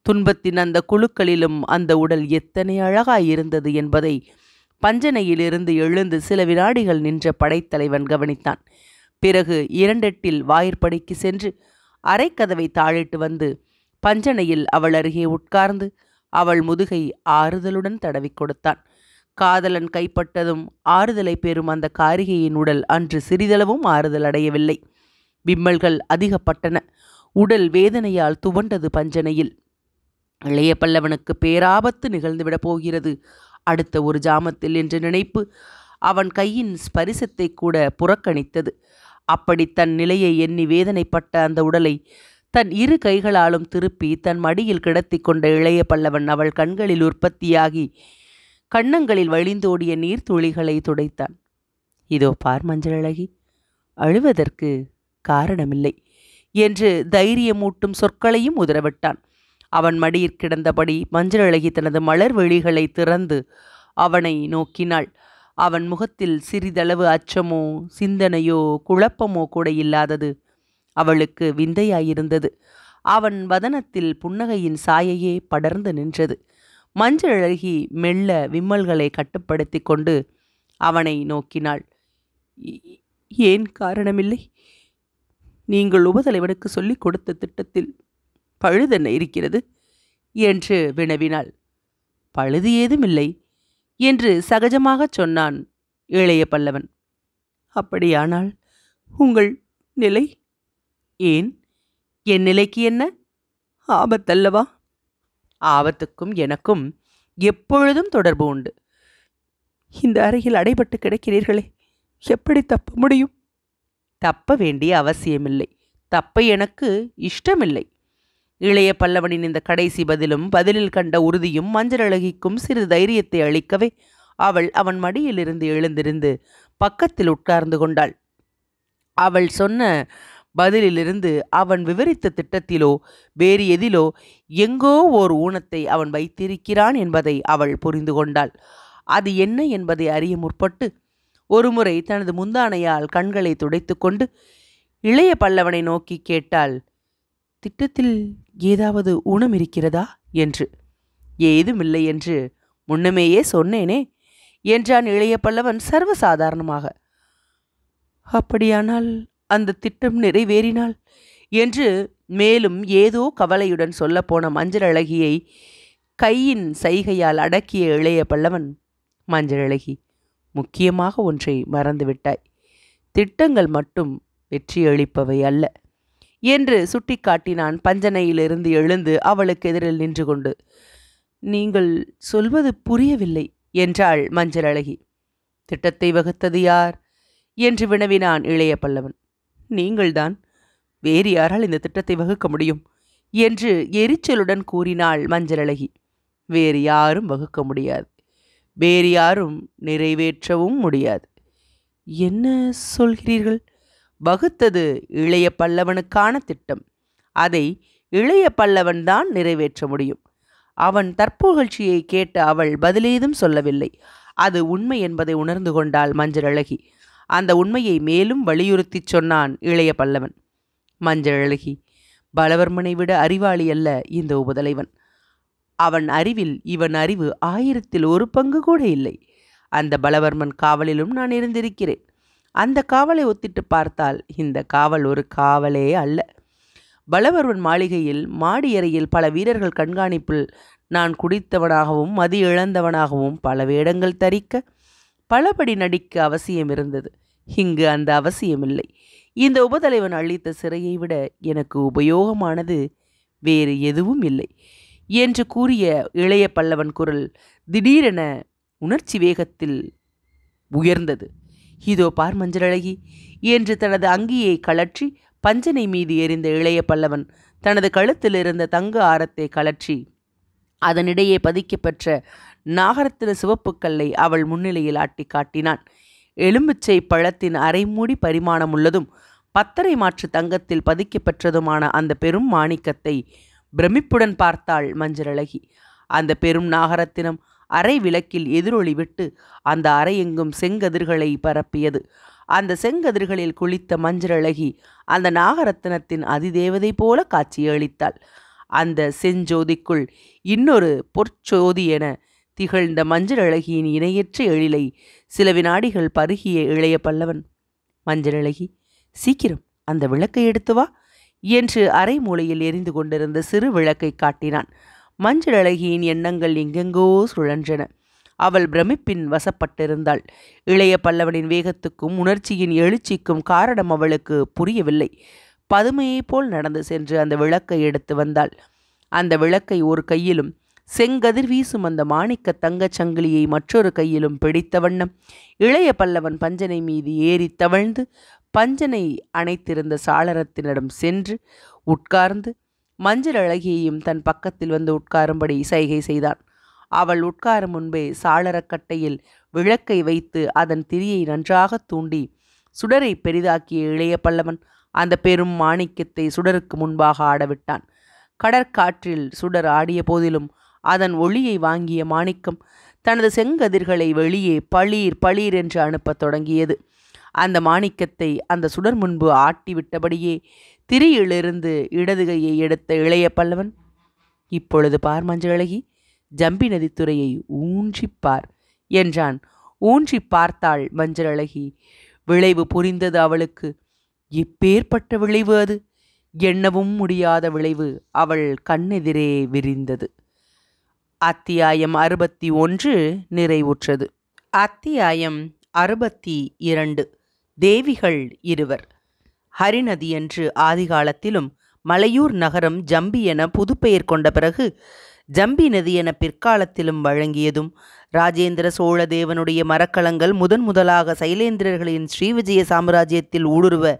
துன்பத்தின் அந்த குழுக்களிலும் அந்த உடல் எத்தனை அழகாயிருந்தது என்பதை பஞ்சனையிலிருந்து எழுந்து சில வினாடிகள் நின்ற படைத்தலைவன் கவனித்தான் பிறகு இரண்டெட்டில் வாயிற்படைக்கு சென்று அரைக்கதவை தாழிட்டு வந்து பஞ்சனையில் அவள் அருகே உட்கார்ந்து அவள் முதுகை ஆறுதலுடன் தடவி கொடுத்தான் காதலன் கைப்பட்டதும் ஆறுதலை பெறும் அந்த காரிகையின் உடல் அன்று சிறிதளவும் ஆறுதல் அடையவில்லை விம்மல்கள் அதிகப்பட்டன உடல் வேதனையால் துவண்டது பஞ்சனையில் இளைய பல்லவனுக்கு பேராபத்து நிகழ்ந்துவிடப் போகிறது அடுத்த ஒரு ஜாமத்தில் என்ற நினைப்பு அவன் கையின் ஸ்பரிசத்தை கூட புறக்கணித்தது அப்படி தன் நிலையை எண்ணி வேதனைப்பட்ட அந்த உடலை தன் இரு கைகளாலும் திருப்பி தன் மடியில் கிடத்தி கொண்ட இளைய பல்லவன் அவள் கண்களில் உற்பத்தியாகி கண்ணங்களில் வழிந்தோடிய நீர்த்துளிகளை துடைத்தான் இதோ பார் அழகி அழுவதற்கு காரணமில்லை என்று தைரியமூட்டும் சொற்களையும் உதறவிட்டான் அவன் மடியில் கிடந்தபடி அழகி தனது மலர் வெளிகளை திறந்து அவனை நோக்கினாள் அவன் முகத்தில் சிறிதளவு அச்சமோ சிந்தனையோ குழப்பமோ கூட இல்லாதது அவளுக்கு விந்தையாயிருந்தது அவன் வதனத்தில் புன்னகையின் சாயையே படர்ந்து நின்றது மஞ்சள் அழகி மெல்ல விம்மல்களை கட்டுப்படுத்தி கொண்டு அவனை நோக்கினாள் ஏன் காரணமில்லை நீங்கள் உபதலைவனுக்கு சொல்லிக் கொடுத்த திட்டத்தில் பழுதென்ன இருக்கிறது என்று வினவினாள் பழுது ஏதும் இல்லை என்று சகஜமாகச் சொன்னான் இளைய பல்லவன் அப்படியானால் உங்கள் நிலை ஏன் என் நிலைக்கு என்ன ஆபத்தல்லவா ஆபத்துக்கும் எனக்கும் எப்பொழுதும் தொடர்பு உண்டு இந்த அறையில் அடைபட்டு கிடக்கிறீர்களே எப்படி தப்ப முடியும் தப்ப வேண்டிய அவசியமில்லை தப்ப எனக்கு இஷ்டமில்லை இளைய பல்லவனின் இந்த கடைசி பதிலும் பதிலில் கண்ட உறுதியும் மஞ்சள் அழகிக்கும் சிறிது தைரியத்தை அளிக்கவே அவள் அவன் மடியிலிருந்து எழுந்திருந்து பக்கத்தில் உட்கார்ந்து கொண்டாள் அவள் சொன்ன பதிலிலிருந்து அவன் விவரித்த திட்டத்திலோ வேறு எதிலோ எங்கோ ஓர் ஊனத்தை அவன் வைத்திருக்கிறான் என்பதை அவள் புரிந்து கொண்டாள் அது என்ன என்பதை அறிய முற்பட்டு ஒருமுறை தனது முந்தானையால் கண்களை துடைத்துக்கொண்டு இளைய பல்லவனை நோக்கி கேட்டாள் திட்டத்தில் ஏதாவது ஊனம் இருக்கிறதா என்று ஏதுமில்லை என்று முன்னமேயே சொன்னேனே என்றான் இளைய பல்லவன் சர்வசாதாரணமாக அப்படியானால் அந்த திட்டம் நிறைவேறினாள் என்று மேலும் ஏதோ கவலையுடன் சொல்லப்போன மஞ்சள் அழகியை கையின் சைகையால் அடக்கிய இளைய பல்லவன் மஞ்சள் அழகி முக்கியமாக ஒன்றை மறந்துவிட்டாய் திட்டங்கள் மட்டும் வெற்றியளிப்பவை அல்ல என்று சுட்டிக்காட்டினான் பஞ்சனையிலிருந்து எழுந்து அவளுக்கு எதிரில் நின்று கொண்டு நீங்கள் சொல்வது புரியவில்லை என்றாள் மஞ்சள் அழகி திட்டத்தை வகுத்தது யார் என்று வினவினான் இளைய பல்லவன் நீங்கள்தான் வேறு யாரால் இந்த திட்டத்தை வகுக்க முடியும் என்று எரிச்சலுடன் கூறினாள் மஞ்சளழகி வேறு யாரும் வகுக்க முடியாது வேறு யாரும் நிறைவேற்றவும் முடியாது என்ன சொல்கிறீர்கள் வகுத்தது இளைய பல்லவனுக்கான திட்டம் அதை இளைய பல்லவன் தான் நிறைவேற்ற முடியும் அவன் தற்புகழ்ச்சியை கேட்டு அவள் பதிலேதும் சொல்லவில்லை அது உண்மை என்பதை உணர்ந்து கொண்டாள் மஞ்சள் அழகி அந்த உண்மையை மேலும் வலியுறுத்தி சொன்னான் இளைய பல்லவன் மஞ்சள் அழகி பலவர்மனை விட அறிவாளி அல்ல இந்த உபதலைவன் அவன் அறிவில் இவன் அறிவு ஆயிரத்தில் ஒரு பங்கு கூட இல்லை அந்த பலவர்மன் காவலிலும் நான் இருந்திருக்கிறேன் அந்த காவலை ஒத்திட்டு பார்த்தால் இந்த காவல் ஒரு காவலே அல்ல பலவர்மன் மாளிகையில் மாடியறையில் பல வீரர்கள் கண்காணிப்பில் நான் குடித்தவனாகவும் மதி இழந்தவனாகவும் பல வேடங்கள் தரிக்க பலபடி நடிக்க அவசியம் இருந்தது இங்கு அந்த அவசியமில்லை இந்த உபதலைவன் அளித்த சிறையை விட எனக்கு உபயோகமானது வேறு எதுவும் இல்லை என்று கூறிய இளைய பல்லவன் குரல் திடீரென உணர்ச்சி வேகத்தில் உயர்ந்தது இதோ பார் மஞ்சளழகி என்று தனது அங்கியை கலற்றி பஞ்சனை மீது எறிந்த இளைய பல்லவன் தனது கழுத்தில் இருந்த தங்க ஆரத்தை கலற்றி அதனிடையே பதிக்கப்பெற்ற நாகரத்தின சிவப்புக்கல்லை அவள் முன்னிலையில் ஆட்டி காட்டினான் எலும்பிச்சை பழத்தின் அரைமூடி பரிமாணம் உள்ளதும் பத்தரை மாற்று தங்கத்தில் பதிக்க பெற்றதுமான அந்த பெரும் மாணிக்கத்தை பிரமிப்புடன் பார்த்தாள் மஞ்சரழகி அந்த பெரும் நாகரத்தினம் அறை விளக்கில் எதிரொலி விட்டு அந்த அறை எங்கும் செங்கதிர்களை பரப்பியது அந்த செங்கதிர்களில் குளித்த மஞ்சரழகி அந்த நாகரத்தினத்தின் அதிதேவதை போல காட்சியளித்தாள் அந்த செஞ்சோதிக்குள் இன்னொரு பொற்சோதி என திகழ்ந்த மஞ்சள் அழகியின் இணையற்ற எழிலை சில வினாடிகள் பருகிய இளைய பல்லவன் மஞ்சள் அழகி சீக்கிரம் அந்த விளக்கை எடுத்து வா என்று அரை மூலையில் எரிந்து கொண்டிருந்த சிறு விளக்கை காட்டினான் மஞ்சள் அழகியின் எண்ணங்கள் எங்கெங்கோ சுழன்றன அவள் பிரமிப்பின் வசப்பட்டிருந்தாள் இளைய பல்லவனின் வேகத்துக்கும் உணர்ச்சியின் எழுச்சிக்கும் காரணம் அவளுக்கு புரியவில்லை பதுமையைப் போல் நடந்து சென்று அந்த விளக்கை எடுத்து வந்தாள் அந்த விளக்கை ஒரு கையிலும் செங்கதிர் வீசும் அந்த மாணிக்க தங்கச் சங்கிலியை மற்றொரு கையிலும் பிடித்த வண்ணம் இளைய பல்லவன் பஞ்சனை மீது ஏறி தவழ்ந்து பஞ்சனை அணைத்திருந்த சாளரத்தினிடம் சென்று உட்கார்ந்து மஞ்சள் அழகியையும் தன் பக்கத்தில் வந்து உட்காரும்படி சைகை செய்தான் அவள் உட்காரும் முன்பே சாளரக்கட்டையில் விளக்கை வைத்து அதன் திரியை நன்றாக தூண்டி சுடரை பெரிதாக்கிய இளைய பல்லவன் அந்த பெரும் மாணிக்கத்தை சுடருக்கு முன்பாக ஆடவிட்டான் கடற்காற்றில் சுடர் ஆடிய போதிலும் அதன் ஒளியை வாங்கிய மாணிக்கம் தனது செங்கதிர்களை வெளியே பளீர் பளீர் என்று அனுப்பத் தொடங்கியது அந்த மாணிக்கத்தை அந்த சுடர் முன்பு ஆட்டி விட்டபடியே திரியிலிருந்து இடதுகையை எடுத்த இளைய பல்லவன் இப்பொழுது பார் மஞ்சளகி ஜம்பி நதித்துறையை ஊன்றிப்பார் என்றான் ஊன்றி பார்த்தாள் மஞ்சளழகி விளைவு புரிந்தது அவளுக்கு இப்பேற்பட்ட விளைவு அது எண்ணவும் முடியாத விளைவு அவள் கண்ணெதிரே விரிந்தது அத்தியாயம் அறுபத்தி ஒன்று நிறைவுற்றது அத்தியாயம் அறுபத்தி இரண்டு தேவிகள் இருவர் ஹரிநதி என்று ஆதிகாலத்திலும் மலையூர் நகரம் ஜம்பி என புதுப்பெயர் கொண்ட பிறகு ஜம்பி நதி என பிற்காலத்திலும் வழங்கியதும் ராஜேந்திர சோழ தேவனுடைய மரக்கலங்கள் முதன் முதலாக சைலேந்திரர்களின் ஸ்ரீவிஜய சாம்ராஜ்யத்தில் ஊடுருவ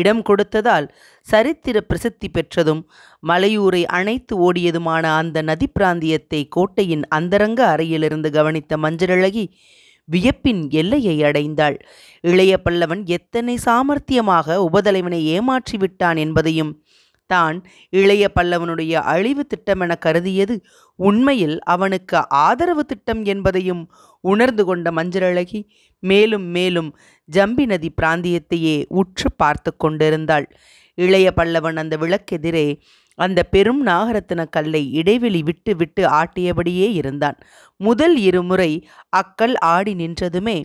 இடம் கொடுத்ததால் சரித்திர பிரசித்தி பெற்றதும் மலையூரை அணைத்து ஓடியதுமான அந்த நதி பிராந்தியத்தை கோட்டையின் அந்தரங்க அறையிலிருந்து கவனித்த மஞ்சரழகி வியப்பின் எல்லையை அடைந்தாள் இளைய பல்லவன் எத்தனை சாமர்த்தியமாக உபதலைவனை ஏமாற்றி விட்டான் என்பதையும் தான் இளைய பல்லவனுடைய அழிவு திட்டமென கருதியது உண்மையில் அவனுக்கு ஆதரவு திட்டம் என்பதையும் உணர்ந்து கொண்ட மஞ்சரழகி மேலும் மேலும் ஜம்பி நதி பிராந்தியத்தையே உற்று பார்த்து கொண்டிருந்தாள் இளைய பல்லவன் அந்த விளக்கெதிரே அந்த பெரும் நாகரத்தின கல்லை இடைவெளி விட்டு விட்டு ஆட்டியபடியே இருந்தான் முதல் இருமுறை அக்கல் ஆடி நின்றதுமே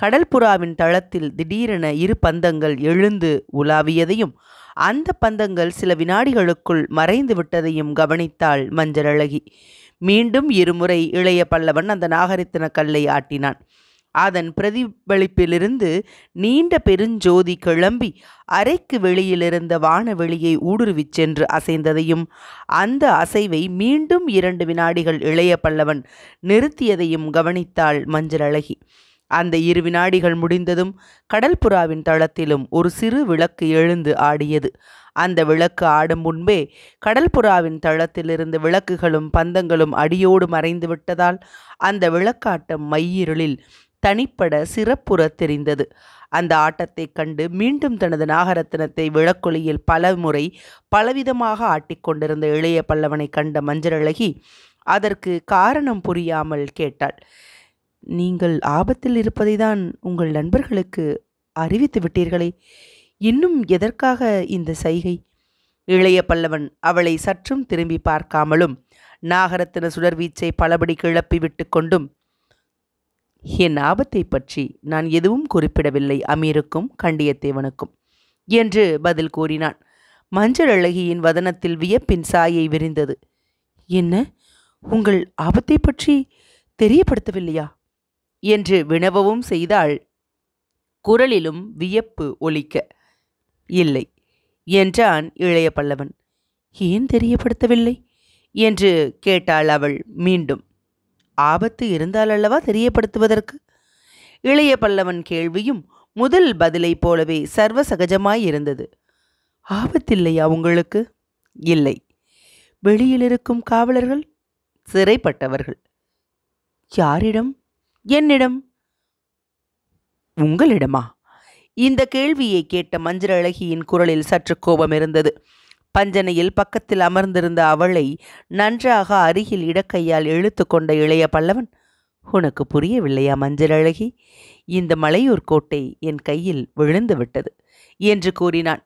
கடல்புறாவின் தளத்தில் திடீரென இரு பந்தங்கள் எழுந்து உலாவியதையும் அந்த பந்தங்கள் சில வினாடிகளுக்குள் மறைந்து விட்டதையும் கவனித்தாள் மஞ்சள் அழகி மீண்டும் இருமுறை இளைய பல்லவன் அந்த நாகரத்தின கல்லை ஆட்டினான் அதன் பிரதிபலிப்பிலிருந்து நீண்ட பெருஞ்சோதி கிளம்பி அறைக்கு வெளியிலிருந்த வானவெளியை ஊடுருவிச் சென்று அசைந்ததையும் அந்த அசைவை மீண்டும் இரண்டு வினாடிகள் இளைய பல்லவன் நிறுத்தியதையும் கவனித்தாள் அழகி அந்த இரு வினாடிகள் முடிந்ததும் கடல்புறாவின் தளத்திலும் ஒரு சிறு விளக்கு எழுந்து ஆடியது அந்த விளக்கு ஆடும் முன்பே கடல்புறாவின் தளத்திலிருந்து விளக்குகளும் பந்தங்களும் அடியோடு மறைந்து விட்டதால் அந்த விளக்காட்டம் மையிருளில் தனிப்பட சிறப்புற தெரிந்தது அந்த ஆட்டத்தை கண்டு மீண்டும் தனது நாகரத்தினத்தை விளக்கொலியில் பல முறை பலவிதமாக ஆட்டிக்கொண்டிருந்த இளைய பல்லவனை கண்ட மஞ்சரழகி அதற்கு காரணம் புரியாமல் கேட்டாள் நீங்கள் ஆபத்தில் இருப்பதை தான் உங்கள் நண்பர்களுக்கு அறிவித்து விட்டீர்களே இன்னும் எதற்காக இந்த சைகை இளைய பல்லவன் அவளை சற்றும் திரும்பி பார்க்காமலும் நாகரத்தின சுடர்வீச்சை பலபடி கிளப்பி விட்டு கொண்டும் என் ஆபத்தை பற்றி நான் எதுவும் குறிப்பிடவில்லை அமீருக்கும் கண்டியத்தேவனுக்கும் என்று பதில் கூறினான் மஞ்சள் அழகியின் வதனத்தில் வியப்பின் சாயை விரிந்தது என்ன உங்கள் ஆபத்தை பற்றி தெரியப்படுத்தவில்லையா என்று வினவவும் செய்தாள் குரலிலும் வியப்பு ஒலிக்க இல்லை என்றான் இளைய பல்லவன் ஏன் தெரியப்படுத்தவில்லை என்று கேட்டாள் அவள் மீண்டும் ஆபத்து இருந்தால் அல்லவா தெரியப்படுத்துவதற்கு இளைய பல்லவன் கேள்வியும் முதல் பதிலைப் போலவே சர்வ சகஜமாய் இருந்தது ஆபத்தில்லையா உங்களுக்கு இல்லை வெளியில் இருக்கும் காவலர்கள் சிறைப்பட்டவர்கள் யாரிடம் என்னிடம் உங்களிடமா இந்த கேள்வியை கேட்ட மஞ்சள் அழகியின் குரலில் சற்று கோபம் இருந்தது பஞ்சனையில் பக்கத்தில் அமர்ந்திருந்த அவளை நன்றாக அருகில் இடக்கையால் இழுத்து கொண்ட இளைய பல்லவன் உனக்கு புரியவில்லையா மஞ்சள் அழகி இந்த மலையூர் கோட்டை என் கையில் விழுந்து விட்டது என்று கூறினான்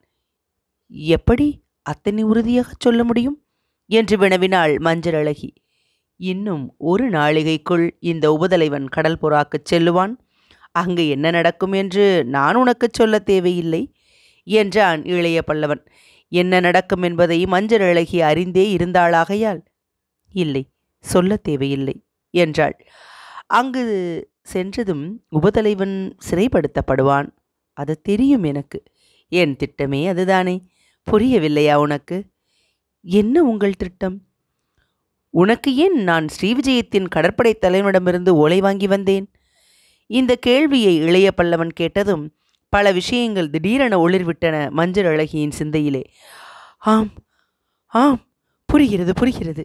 எப்படி அத்தனை உறுதியாக சொல்ல முடியும் என்று வினவினாள் மஞ்சள் அழகி இன்னும் ஒரு நாளிகைக்குள் இந்த உபதலைவன் கடல் செல்லுவான் அங்கு என்ன நடக்கும் என்று நான் உனக்கு சொல்ல தேவையில்லை என்றான் இளைய பல்லவன் என்ன நடக்கும் என்பதை மஞ்சள் அழகி அறிந்தே இருந்தாளாகையால் இல்லை சொல்ல தேவையில்லை என்றாள் அங்கு சென்றதும் உபதலைவன் சிறைப்படுத்தப்படுவான் அது தெரியும் எனக்கு என் திட்டமே அதுதானே புரியவில்லையா உனக்கு என்ன உங்கள் திட்டம் உனக்கு ஏன் நான் ஸ்ரீவிஜயத்தின் கடற்படை தலைவனிடமிருந்து ஓலை வாங்கி வந்தேன் இந்த கேள்வியை இளைய பல்லவன் கேட்டதும் பல விஷயங்கள் திடீரென ஒளிர்விட்டன மஞ்சள் அழகியின் சிந்தையிலே ஆம் ஆம் புரிகிறது புரிகிறது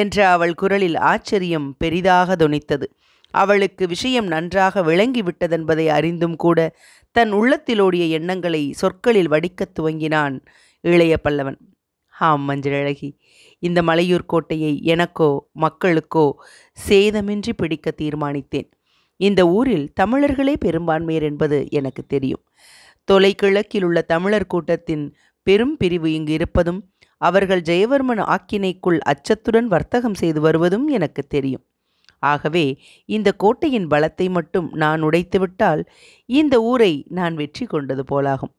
என்ற அவள் குரலில் ஆச்சரியம் பெரிதாக துணித்தது அவளுக்கு விஷயம் நன்றாக விளங்கிவிட்டதென்பதை அறிந்தும் கூட தன் உள்ளத்திலோடிய எண்ணங்களை சொற்களில் வடிக்கத் துவங்கினான் இளைய பல்லவன் ஆம் மஞ்சளழகி இந்த மலையூர் கோட்டையை எனக்கோ மக்களுக்கோ சேதமின்றி பிடிக்க தீர்மானித்தேன் இந்த ஊரில் தமிழர்களே பெரும்பான்மையர் என்பது எனக்கு தெரியும் தொலைக்கிழக்கில் உள்ள தமிழர் கூட்டத்தின் பெரும் பிரிவு இங்கு இருப்பதும் அவர்கள் ஜெயவர்மன் ஆக்கினைக்குள் அச்சத்துடன் வர்த்தகம் செய்து வருவதும் எனக்கு தெரியும் ஆகவே இந்த கோட்டையின் பலத்தை மட்டும் நான் உடைத்துவிட்டால் இந்த ஊரை நான் வெற்றி கொண்டது போலாகும்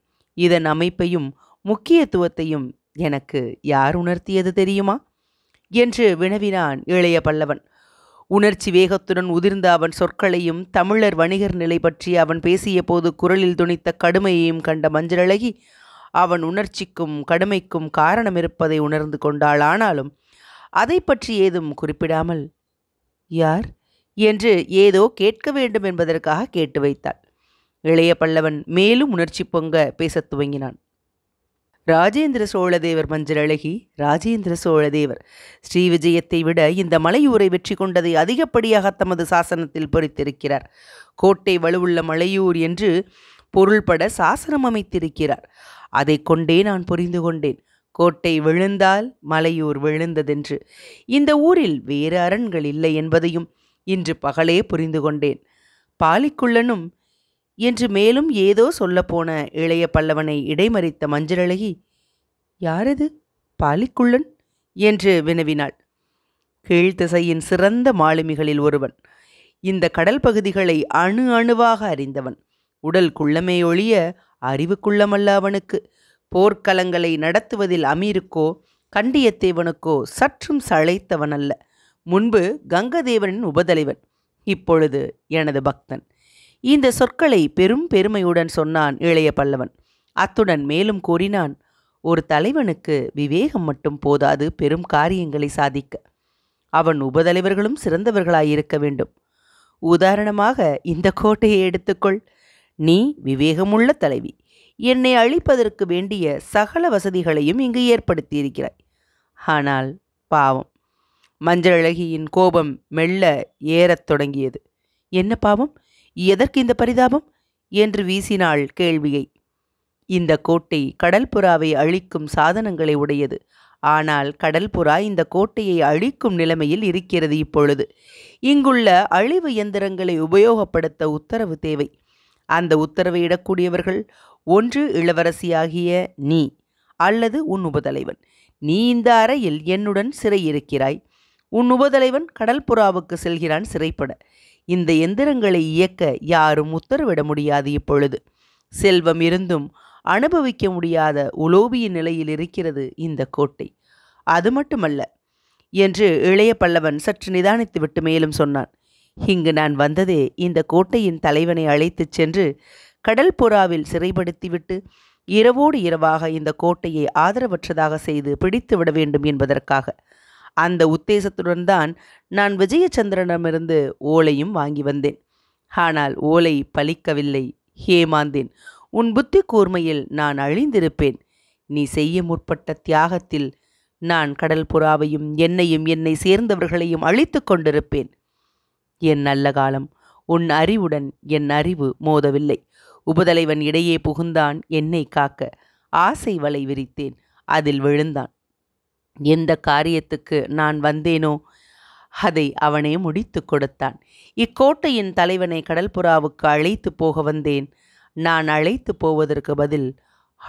இதன் அமைப்பையும் முக்கியத்துவத்தையும் எனக்கு யார் உணர்த்தியது தெரியுமா என்று வினவினான் இளைய பல்லவன் உணர்ச்சி வேகத்துடன் உதிர்ந்த அவன் சொற்களையும் தமிழர் வணிகர் நிலை பற்றி அவன் பேசிய போது குரலில் துணித்த கடுமையையும் கண்ட மஞ்சளழகி அவன் உணர்ச்சிக்கும் கடுமைக்கும் காரணம் இருப்பதை உணர்ந்து கொண்டாள் ஆனாலும் அதை பற்றி ஏதும் குறிப்பிடாமல் யார் என்று ஏதோ கேட்க வேண்டும் என்பதற்காக கேட்டு வைத்தாள் இளைய பல்லவன் மேலும் உணர்ச்சி பொங்க பேசத் துவங்கினான் ராஜேந்திர சோழதேவர் அழகி ராஜேந்திர சோழதேவர் ஸ்ரீ விஜயத்தை விட இந்த மலையூரை வெற்றி கொண்டதை அதிகப்படியாக தமது சாசனத்தில் பொறித்திருக்கிறார் கோட்டை வலுவுள்ள மலையூர் என்று பொருள்பட சாசனம் அமைத்திருக்கிறார் அதை கொண்டே நான் புரிந்து கொண்டேன் கோட்டை விழுந்தால் மலையூர் விழுந்ததென்று இந்த ஊரில் வேறு அரண்கள் இல்லை என்பதையும் இன்று பகலே புரிந்து கொண்டேன் பாலிக்குள்ளனும் என்று மேலும் ஏதோ சொல்லப்போன இளைய பல்லவனை இடைமறித்த மஞ்சளழகி யாரது பாலிக்குள்ளன் என்று வினவினாள் கீழ்த்திசையின் சிறந்த மாலுமிகளில் ஒருவன் இந்த கடல் பகுதிகளை அணு அணுவாக அறிந்தவன் உடல் குள்ளமே ஒழிய அறிவு குள்ளமல்ல அவனுக்கு போர்க்கலங்களை நடத்துவதில் அமீருக்கோ கண்டியத்தேவனுக்கோ சற்றும் சளைத்தவன் அல்ல முன்பு கங்கதேவனின் உபதலைவன் இப்பொழுது எனது பக்தன் இந்த சொற்களை பெரும் பெருமையுடன் சொன்னான் இளைய பல்லவன் அத்துடன் மேலும் கூறினான் ஒரு தலைவனுக்கு விவேகம் மட்டும் போதாது பெரும் காரியங்களை சாதிக்க அவன் உபதலைவர்களும் சிறந்தவர்களாயிருக்க வேண்டும் உதாரணமாக இந்த கோட்டையை எடுத்துக்கொள் நீ விவேகமுள்ள தலைவி என்னை அழிப்பதற்கு வேண்டிய சகல வசதிகளையும் இங்கு ஏற்படுத்தியிருக்கிறாய் ஆனால் பாவம் மஞ்சள் அழகியின் கோபம் மெல்ல ஏறத் தொடங்கியது என்ன பாவம் எதற்கு இந்த பரிதாபம் என்று வீசினாள் கேள்வியை இந்த கோட்டை கடல் புறாவை அழிக்கும் சாதனங்களை உடையது ஆனால் கடல் புறா இந்த கோட்டையை அழிக்கும் நிலைமையில் இருக்கிறது இப்பொழுது இங்குள்ள அழிவு எந்திரங்களை உபயோகப்படுத்த உத்தரவு தேவை அந்த உத்தரவை இடக்கூடியவர்கள் ஒன்று இளவரசியாகிய நீ அல்லது உன் உபதலைவன் நீ இந்த அறையில் என்னுடன் சிறையிருக்கிறாய் உன் உபதலைவன் கடல் புறாவுக்கு செல்கிறான் சிறைப்பட இந்த எந்திரங்களை இயக்க யாரும் உத்தரவிட முடியாது இப்பொழுது செல்வம் இருந்தும் அனுபவிக்க முடியாத உலோபிய நிலையில் இருக்கிறது இந்த கோட்டை அது மட்டுமல்ல என்று இளைய பல்லவன் சற்று நிதானித்துவிட்டு மேலும் சொன்னான் இங்கு நான் வந்ததே இந்த கோட்டையின் தலைவனை அழைத்துச் சென்று கடல் புறாவில் சிறைப்படுத்திவிட்டு இரவோடு இரவாக இந்த கோட்டையை ஆதரவற்றதாக செய்து பிடித்துவிட வேண்டும் என்பதற்காக அந்த உத்தேசத்துடன் தான் நான் விஜயச்சந்திரனிடமிருந்து ஓலையும் வாங்கி வந்தேன் ஆனால் ஓலை பலிக்கவில்லை ஹேமாந்தேன் உன் புத்தி கூர்மையில் நான் அழிந்திருப்பேன் நீ செய்ய முற்பட்ட தியாகத்தில் நான் கடல் புறாவையும் என்னையும் என்னை சேர்ந்தவர்களையும் அழித்து கொண்டிருப்பேன் என் நல்ல காலம் உன் அறிவுடன் என் அறிவு மோதவில்லை உபதலைவன் இடையே புகுந்தான் என்னை காக்க ஆசை வலை விரித்தேன் அதில் விழுந்தான் எந்த காரியத்துக்கு நான் வந்தேனோ அதை அவனே முடித்து கொடுத்தான் இக்கோட்டையின் தலைவனை கடல்புறாவுக்கு அழைத்து போக வந்தேன் நான் அழைத்து போவதற்கு பதில்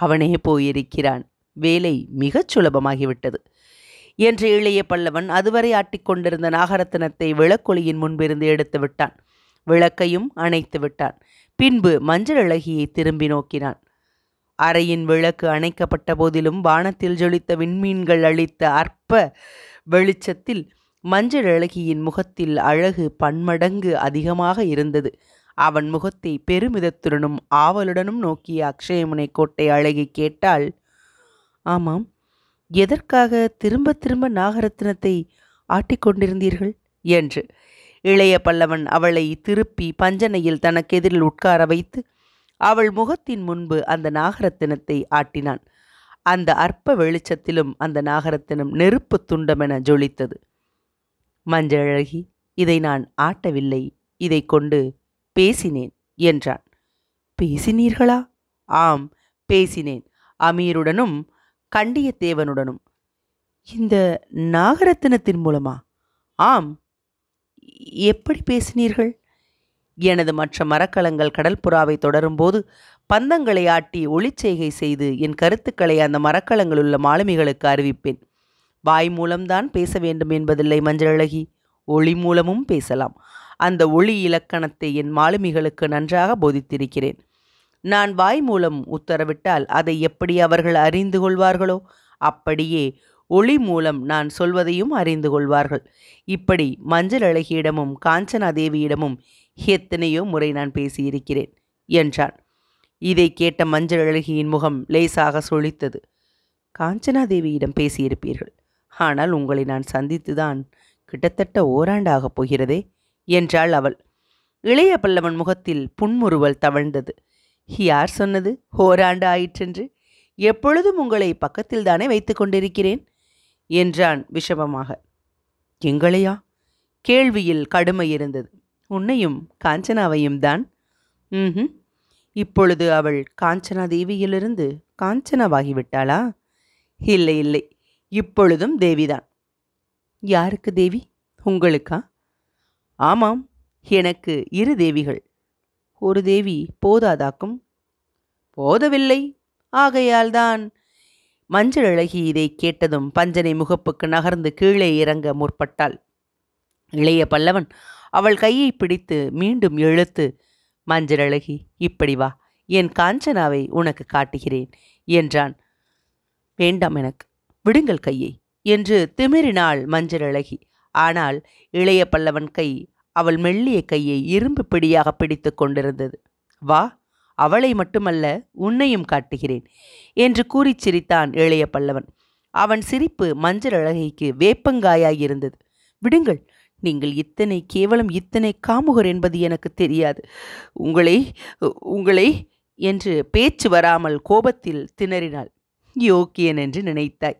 அவனே போயிருக்கிறான் வேலை மிகச் சுலபமாகிவிட்டது என்று இளைய பல்லவன் அதுவரை ஆட்டிக்கொண்டிருந்த நாகரத்தினத்தை விளக்கொலியின் முன்பிருந்து எடுத்து விட்டான் விளக்கையும் அணைத்து விட்டான் பின்பு மஞ்சள் அழகியை திரும்பி நோக்கினான் அறையின் விளக்கு அணைக்கப்பட்ட போதிலும் வானத்தில் ஜொலித்த விண்மீன்கள் அளித்த அற்ப வெளிச்சத்தில் மஞ்சள் அழகியின் முகத்தில் அழகு பன்மடங்கு அதிகமாக இருந்தது அவன் முகத்தை பெருமிதத்துடனும் ஆவலுடனும் நோக்கிய அக்ஷயமுனை கோட்டை அழகி கேட்டால் ஆமாம் எதற்காக திரும்ப திரும்ப நாகரத்னத்தை ஆட்டிக்கொண்டிருந்தீர்கள் என்று இளைய பல்லவன் அவளை திருப்பி பஞ்சனையில் தனக்கெதிரில் உட்கார வைத்து அவள் முகத்தின் முன்பு அந்த நாகரத்தினத்தை ஆட்டினான் அந்த அற்ப வெளிச்சத்திலும் அந்த நாகரத்தினம் நெருப்பு துண்டமென ஜொலித்தது மஞ்சழகி இதை நான் ஆட்டவில்லை இதை கொண்டு பேசினேன் என்றான் பேசினீர்களா ஆம் பேசினேன் அமீருடனும் கண்டியத்தேவனுடனும் இந்த நாகரத்தினத்தின் மூலமா ஆம் எப்படி பேசினீர்கள் எனது மற்ற மரக்கலங்கள் கடல்புறாவை தொடரும்போது பந்தங்களை ஆட்டி ஒளிச்செய்கை செய்து என் கருத்துக்களை அந்த மரக்கலங்கள் உள்ள மாலுமிகளுக்கு அறிவிப்பேன் வாய் மூலம்தான் பேச வேண்டும் என்பதில்லை மஞ்சளழகி ஒளி மூலமும் பேசலாம் அந்த ஒளி இலக்கணத்தை என் மாலுமிகளுக்கு நன்றாக போதித்திருக்கிறேன் நான் வாய் மூலம் உத்தரவிட்டால் அதை எப்படி அவர்கள் அறிந்து கொள்வார்களோ அப்படியே ஒளி மூலம் நான் சொல்வதையும் அறிந்து கொள்வார்கள் இப்படி மஞ்சள் அழகியிடமும் காஞ்சனா தேவியிடமும் எத்தனையோ முறை நான் பேசியிருக்கிறேன் என்றான் இதை கேட்ட மஞ்சள் அழகியின் முகம் லேசாக சொலித்தது காஞ்சனா தேவியிடம் பேசியிருப்பீர்கள் ஆனால் உங்களை நான் சந்தித்துதான் கிட்டத்தட்ட ஓராண்டாகப் போகிறதே என்றாள் அவள் இளைய பல்லவன் முகத்தில் புன்முறுவல் தவழ்ந்தது யார் சொன்னது ஓராண்டு ஆயிற்றென்று எப்பொழுதும் உங்களை பக்கத்தில் தானே வைத்து கொண்டிருக்கிறேன் என்றான் விஷமமாக எங்களையா கேள்வியில் கடுமை இருந்தது உன்னையும் காஞ்சனாவையும் தான் ம் இப்பொழுது அவள் காஞ்சனா தேவியிலிருந்து காஞ்சனாவாகிவிட்டாளா இல்லை இல்லை இப்பொழுதும் தேவிதான் யாருக்கு தேவி உங்களுக்கா ஆமாம் எனக்கு இரு தேவிகள் ஒரு தேவி போதாதாக்கும் போதவில்லை ஆகையால் தான் மஞ்சள் அழகி இதை கேட்டதும் பஞ்சனை முகப்புக்கு நகர்ந்து கீழே இறங்க முற்பட்டாள் இளைய பல்லவன் அவள் கையை பிடித்து மீண்டும் இழுத்து மஞ்சள் அழகி இப்படி வா என் காஞ்சனாவை உனக்கு காட்டுகிறேன் என்றான் வேண்டாம் எனக்கு விடுங்கள் கையை என்று திமிரினாள் மஞ்சள் அழகி ஆனால் இளைய பல்லவன் கை அவள் மெல்லிய கையை இரும்பு பிடியாக பிடித்து கொண்டிருந்தது வா அவளை மட்டுமல்ல உன்னையும் காட்டுகிறேன் என்று கூறிச் சிரித்தான் இளைய பல்லவன் அவன் சிரிப்பு மஞ்சள் அழகைக்கு வேப்பங்காயாயிருந்தது விடுங்கள் நீங்கள் இத்தனை கேவலம் இத்தனை காமுகர் என்பது எனக்கு தெரியாது உங்களை உங்களை என்று பேச்சு வராமல் கோபத்தில் திணறினாள் யோக்கியன் என்று நினைத்தாய்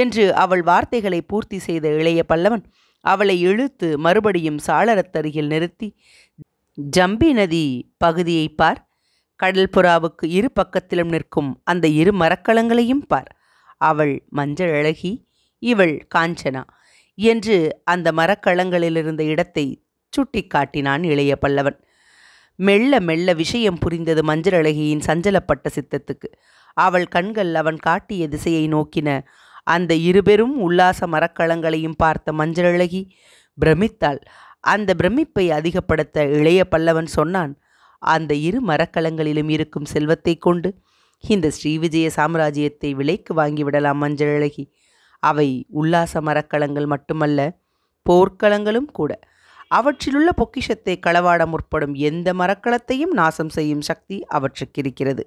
என்று அவள் வார்த்தைகளை பூர்த்தி செய்த இளைய பல்லவன் அவளை இழுத்து மறுபடியும் சாளரத்தருகில் நிறுத்தி ஜம்பி நதி பகுதியை பார் கடல் புறாவுக்கு இரு பக்கத்திலும் நிற்கும் அந்த இரு மரக்கலங்களையும் பார் அவள் மஞ்சள் அழகி இவள் காஞ்சனா என்று அந்த மரக்கலங்களிலிருந்த இடத்தை சுட்டி காட்டினான் இளைய பல்லவன் மெல்ல மெல்ல விஷயம் புரிந்தது மஞ்சள் அழகியின் சஞ்சலப்பட்ட சித்தத்துக்கு அவள் கண்கள் அவன் காட்டிய திசையை நோக்கின அந்த இருபெரும் உல்லாச மரக்கலங்களையும் பார்த்த மஞ்சள் அழகி பிரமித்தாள் அந்த பிரமிப்பை அதிகப்படுத்த இளைய பல்லவன் சொன்னான் அந்த இரு மரக்கலங்களிலும் இருக்கும் செல்வத்தை கொண்டு இந்த ஸ்ரீவிஜய சாம்ராஜ்யத்தை விலைக்கு வாங்கிவிடலாம் மஞ்சள் அழகி அவை உல்லாச மரக்கலங்கள் மட்டுமல்ல போர்க்களங்களும் கூட அவற்றிலுள்ள பொக்கிஷத்தை களவாட முற்படும் எந்த மரக்கலத்தையும் நாசம் செய்யும் சக்தி அவற்றுக்கு இருக்கிறது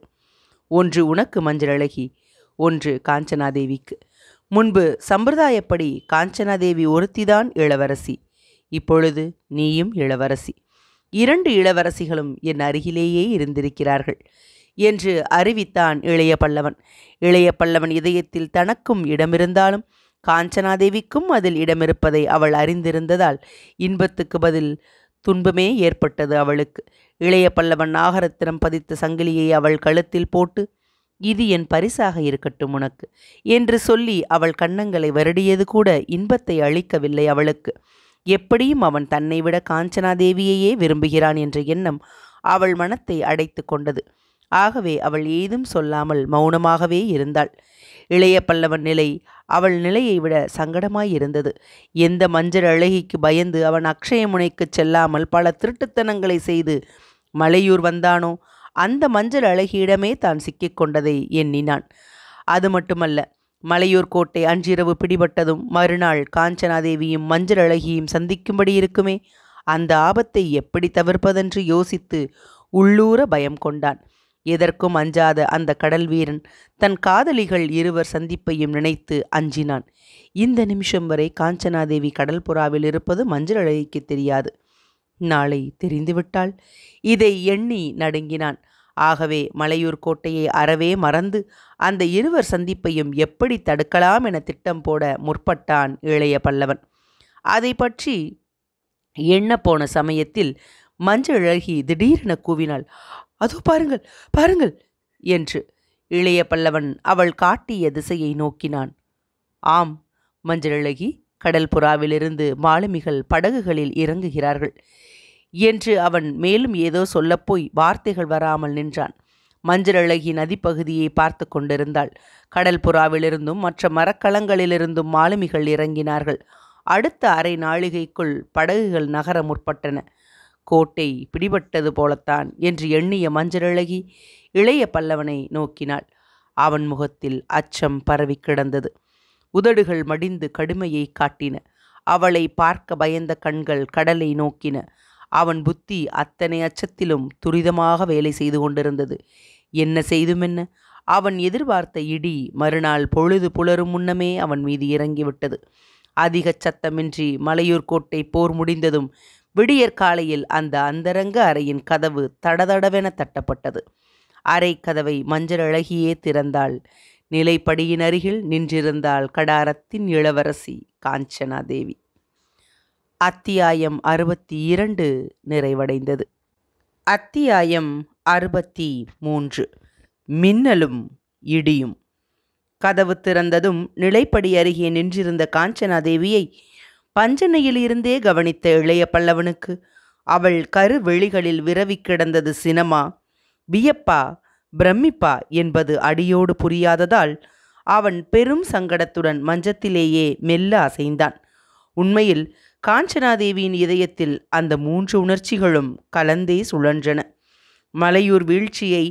ஒன்று உனக்கு மஞ்சள் அழகி ஒன்று காஞ்சனாதேவிக்கு முன்பு சம்பிரதாயப்படி காஞ்சனாதேவி ஒருத்திதான் இளவரசி இப்பொழுது நீயும் இளவரசி இரண்டு இளவரசிகளும் என் அருகிலேயே இருந்திருக்கிறார்கள் என்று அறிவித்தான் இளைய பல்லவன் இளைய பல்லவன் இதயத்தில் தனக்கும் இடமிருந்தாலும் காஞ்சனாதேவிக்கும் அதில் இடமிருப்பதை அவள் அறிந்திருந்ததால் இன்பத்துக்கு பதில் துன்பமே ஏற்பட்டது அவளுக்கு இளைய பல்லவன் நாகரத்தினம் பதித்த சங்கிலியை அவள் கழுத்தில் போட்டு இது என் பரிசாக இருக்கட்டும் உனக்கு என்று சொல்லி அவள் கன்னங்களை வருடியது கூட இன்பத்தை அளிக்கவில்லை அவளுக்கு எப்படியும் அவன் தன்னை விட காஞ்சனாதேவியையே விரும்புகிறான் என்ற எண்ணம் அவள் மனத்தை அடைத்து கொண்டது ஆகவே அவள் ஏதும் சொல்லாமல் மௌனமாகவே இருந்தாள் இளைய பல்லவன் நிலை அவள் நிலையை விட சங்கடமாயிருந்தது எந்த மஞ்சள் அழகிக்கு பயந்து அவன் அக்ஷயமுனைக்கு செல்லாமல் பல திருட்டுத்தனங்களை செய்து மலையூர் வந்தானோ அந்த மஞ்சள் அழகியிடமே தான் சிக்கிக்கொண்டதை எண்ணினான் அது மட்டுமல்ல மலையூர் கோட்டை அன்றிரவு பிடிபட்டதும் மறுநாள் காஞ்சனாதேவியும் மஞ்சள் அழகியும் சந்திக்கும்படி இருக்குமே அந்த ஆபத்தை எப்படி தவிர்ப்பதென்று யோசித்து உள்ளூர பயம் கொண்டான் எதற்கும் அஞ்சாத அந்த கடல் வீரன் தன் காதலிகள் இருவர் சந்திப்பையும் நினைத்து அஞ்சினான் இந்த நிமிஷம் வரை காஞ்சனாதேவி கடல் புறாவில் இருப்பது மஞ்சள் அழகிக்கு தெரியாது நாளை தெரிந்துவிட்டால் இதை எண்ணி நடுங்கினான் ஆகவே மலையூர் கோட்டையை அறவே மறந்து அந்த இருவர் சந்திப்பையும் எப்படி தடுக்கலாம் என திட்டம் போட முற்பட்டான் இளைய பல்லவன் அதை பற்றி எண்ண போன சமயத்தில் மஞ்சள் அழகி திடீரென கூவினாள் அதோ பாருங்கள் பாருங்கள் என்று இளைய பல்லவன் அவள் காட்டிய திசையை நோக்கினான் ஆம் மஞ்சள் அழகி புறாவிலிருந்து மாலுமிகள் படகுகளில் இறங்குகிறார்கள் என்று அவன் மேலும் ஏதோ சொல்லப்போய் வார்த்தைகள் வராமல் நின்றான் மஞ்சளழகி நதிப்பகுதியை பார்த்து கொண்டிருந்தாள் கடல் புறாவிலிருந்தும் மற்ற மரக்கலங்களிலிருந்தும் மாலுமிகள் இறங்கினார்கள் அடுத்த அரை நாளிகைக்குள் படகுகள் நகர முற்பட்டன கோட்டை பிடிபட்டது போலத்தான் என்று எண்ணிய மஞ்சளழகி இளைய பல்லவனை நோக்கினாள் அவன் முகத்தில் அச்சம் பரவி கிடந்தது உதடுகள் மடிந்து கடுமையை காட்டின அவளை பார்க்க பயந்த கண்கள் கடலை நோக்கின அவன் புத்தி அத்தனை அச்சத்திலும் துரிதமாக வேலை செய்து கொண்டிருந்தது என்ன செய்துமென்ன அவன் எதிர்பார்த்த இடி மறுநாள் பொழுது புலரும் முன்னமே அவன் மீது இறங்கிவிட்டது அதிக சத்தமின்றி மலையூர் கோட்டை போர் முடிந்ததும் விடியற்காலையில் அந்த அந்தரங்க அறையின் கதவு தடதடவென தட்டப்பட்டது அறை கதவை மஞ்சள் அழகியே திறந்தாள் நிலைப்படியின் அருகில் நின்றிருந்தாள் கடாரத்தின் இளவரசி காஞ்சனா தேவி அத்தியாயம் அறுபத்தி இரண்டு நிறைவடைந்தது அத்தியாயம் அறுபத்தி மூன்று மின்னலும் இடியும் கதவு திறந்ததும் நிலைப்படி அருகே நின்றிருந்த காஞ்சனாதேவியை பஞ்சனையிலிருந்தே கவனித்த இளைய பல்லவனுக்கு அவள் கருவெளிகளில் விரவி கிடந்தது சினமா வியப்பா பிரமிப்பா என்பது அடியோடு புரியாததால் அவன் பெரும் சங்கடத்துடன் மஞ்சத்திலேயே மெல்ல அசைந்தான் உண்மையில் காஞ்சனாதேவியின் இதயத்தில் அந்த மூன்று உணர்ச்சிகளும் கலந்தே சுழன்றன மலையூர் வீழ்ச்சியை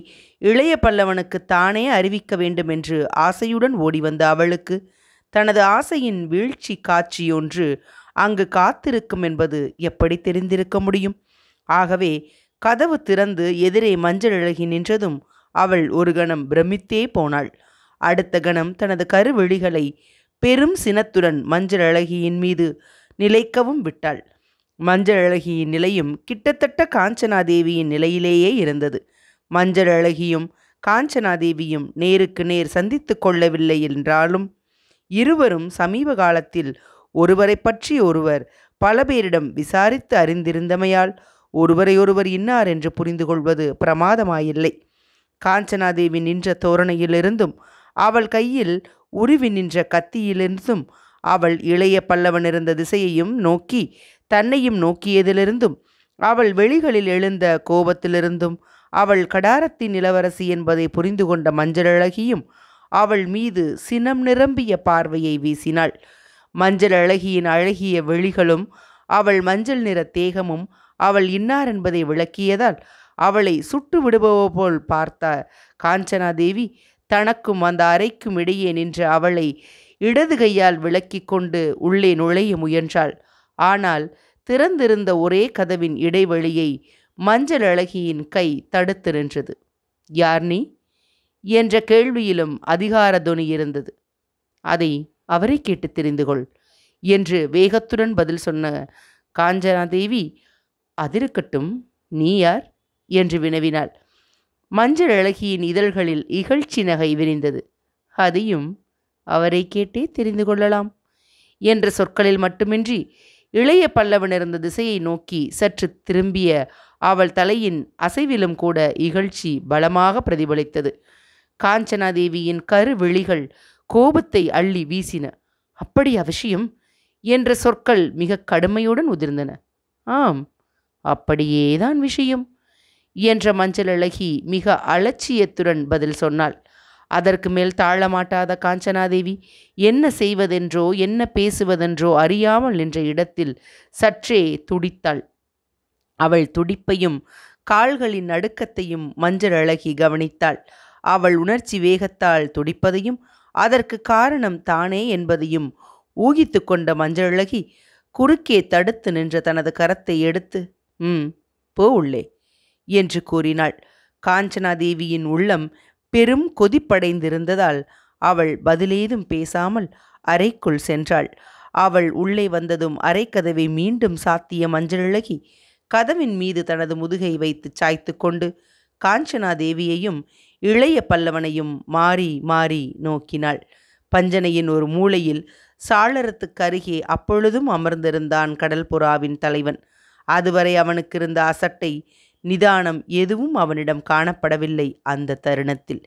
இளைய பல்லவனுக்கு தானே அறிவிக்க வேண்டும் என்று ஆசையுடன் ஓடிவந்த அவளுக்கு தனது ஆசையின் வீழ்ச்சி காட்சியொன்று அங்கு காத்திருக்கும் என்பது எப்படி தெரிந்திருக்க முடியும் ஆகவே கதவு திறந்து எதிரே மஞ்சள் அழகி நின்றதும் அவள் ஒரு கணம் பிரமித்தே போனாள் அடுத்த கணம் தனது கருவெளிகளை பெரும் சினத்துடன் மஞ்சள் அழகியின் மீது நிலைக்கவும் விட்டாள் மஞ்சள் அழகியின் நிலையும் கிட்டத்தட்ட காஞ்சனாதேவியின் நிலையிலேயே இருந்தது மஞ்சள் அழகியும் காஞ்சனாதேவியும் நேருக்கு நேர் சந்தித்து கொள்ளவில்லை என்றாலும் இருவரும் சமீப காலத்தில் ஒருவரை பற்றி ஒருவர் பல பேரிடம் விசாரித்து அறிந்திருந்தமையால் ஒருவரையொருவர் இன்னார் என்று புரிந்து கொள்வது பிரமாதமாயில்லை காஞ்சனாதேவி நின்ற தோரணையிலிருந்தும் அவள் கையில் உருவி நின்ற கத்தியிலிருந்தும் அவள் இளைய பல்லவன் இருந்த திசையையும் நோக்கி தன்னையும் நோக்கியதிலிருந்தும் அவள் வெளிகளில் எழுந்த கோபத்திலிருந்தும் அவள் கடாரத்தின் இளவரசி என்பதை புரிந்து கொண்ட மஞ்சளழகியும் அவள் மீது சினம் நிரம்பிய பார்வையை வீசினாள் மஞ்சள் அழகியின் அழகிய வெளிகளும் அவள் மஞ்சள் நிற தேகமும் அவள் இன்னார் என்பதை விளக்கியதால் அவளை சுட்டு விடுபவ போல் பார்த்த காஞ்சனாதேவி தனக்கும் அந்த அறைக்கும் இடையே நின்று அவளை இடது கையால் விளக்கி கொண்டு உள்ளே நுழைய முயன்றாள் ஆனால் திறந்திருந்த ஒரே கதவின் இடைவெளியை மஞ்சள் அழகியின் கை தடுத்து நின்றது யார் நீ என்ற கேள்வியிலும் அதிகார துணி இருந்தது அதை அவரை கேட்டு தெரிந்து கொள் என்று வேகத்துடன் பதில் சொன்ன காஞ்சனாதேவி அதிருக்கட்டும் நீ யார் என்று வினவினாள் மஞ்சள் அழகியின் இதழ்களில் இகழ்ச்சி நகை விரிந்தது அதையும் அவரை கேட்டே தெரிந்து கொள்ளலாம் என்ற சொற்களில் மட்டுமின்றி இளைய பல்லவன் இருந்த திசையை நோக்கி சற்று திரும்பிய அவள் தலையின் அசைவிலும் கூட இகழ்ச்சி பலமாக பிரதிபலித்தது காஞ்சனாதேவியின் கருவிழிகள் கோபத்தை அள்ளி வீசின அப்படி அவசியம் என்ற சொற்கள் மிக கடுமையுடன் உதிர்ந்தன ஆம் அப்படியேதான் விஷயம் என்ற மஞ்சள் அழகி மிக அலட்சியத்துடன் பதில் சொன்னாள் அதற்கு மேல் தாழமாட்டாத காஞ்சனாதேவி என்ன செய்வதென்றோ என்ன பேசுவதென்றோ அறியாமல் நின்ற இடத்தில் சற்றே துடித்தாள் அவள் துடிப்பையும் கால்களின் நடுக்கத்தையும் மஞ்சள் அழகி கவனித்தாள் அவள் உணர்ச்சி வேகத்தால் துடிப்பதையும் அதற்கு காரணம் தானே என்பதையும் ஊகித்து கொண்ட மஞ்சளழகி குறுக்கே தடுத்து நின்ற தனது கரத்தை எடுத்து ம் போ உள்ளே என்று கூறினாள் காஞ்சனாதேவியின் உள்ளம் பெரும் கொதிப்படைந்திருந்ததால் அவள் பதிலேதும் பேசாமல் அறைக்குள் சென்றாள் அவள் உள்ளே வந்ததும் அறைக்கதவை மீண்டும் சாத்திய மஞ்சளிழகி கதவின் மீது தனது முதுகை வைத்து சாய்த்து கொண்டு காஞ்சனா தேவியையும் இளைய பல்லவனையும் மாறி மாறி நோக்கினாள் பஞ்சனையின் ஒரு மூளையில் சாளரத்துக்கு அருகே அப்பொழுதும் அமர்ந்திருந்தான் கடல்புறாவின் தலைவன் அதுவரை அவனுக்கு இருந்த அசட்டை நிதானம் எதுவும் அவனிடம் காணப்படவில்லை அந்த தருணத்தில்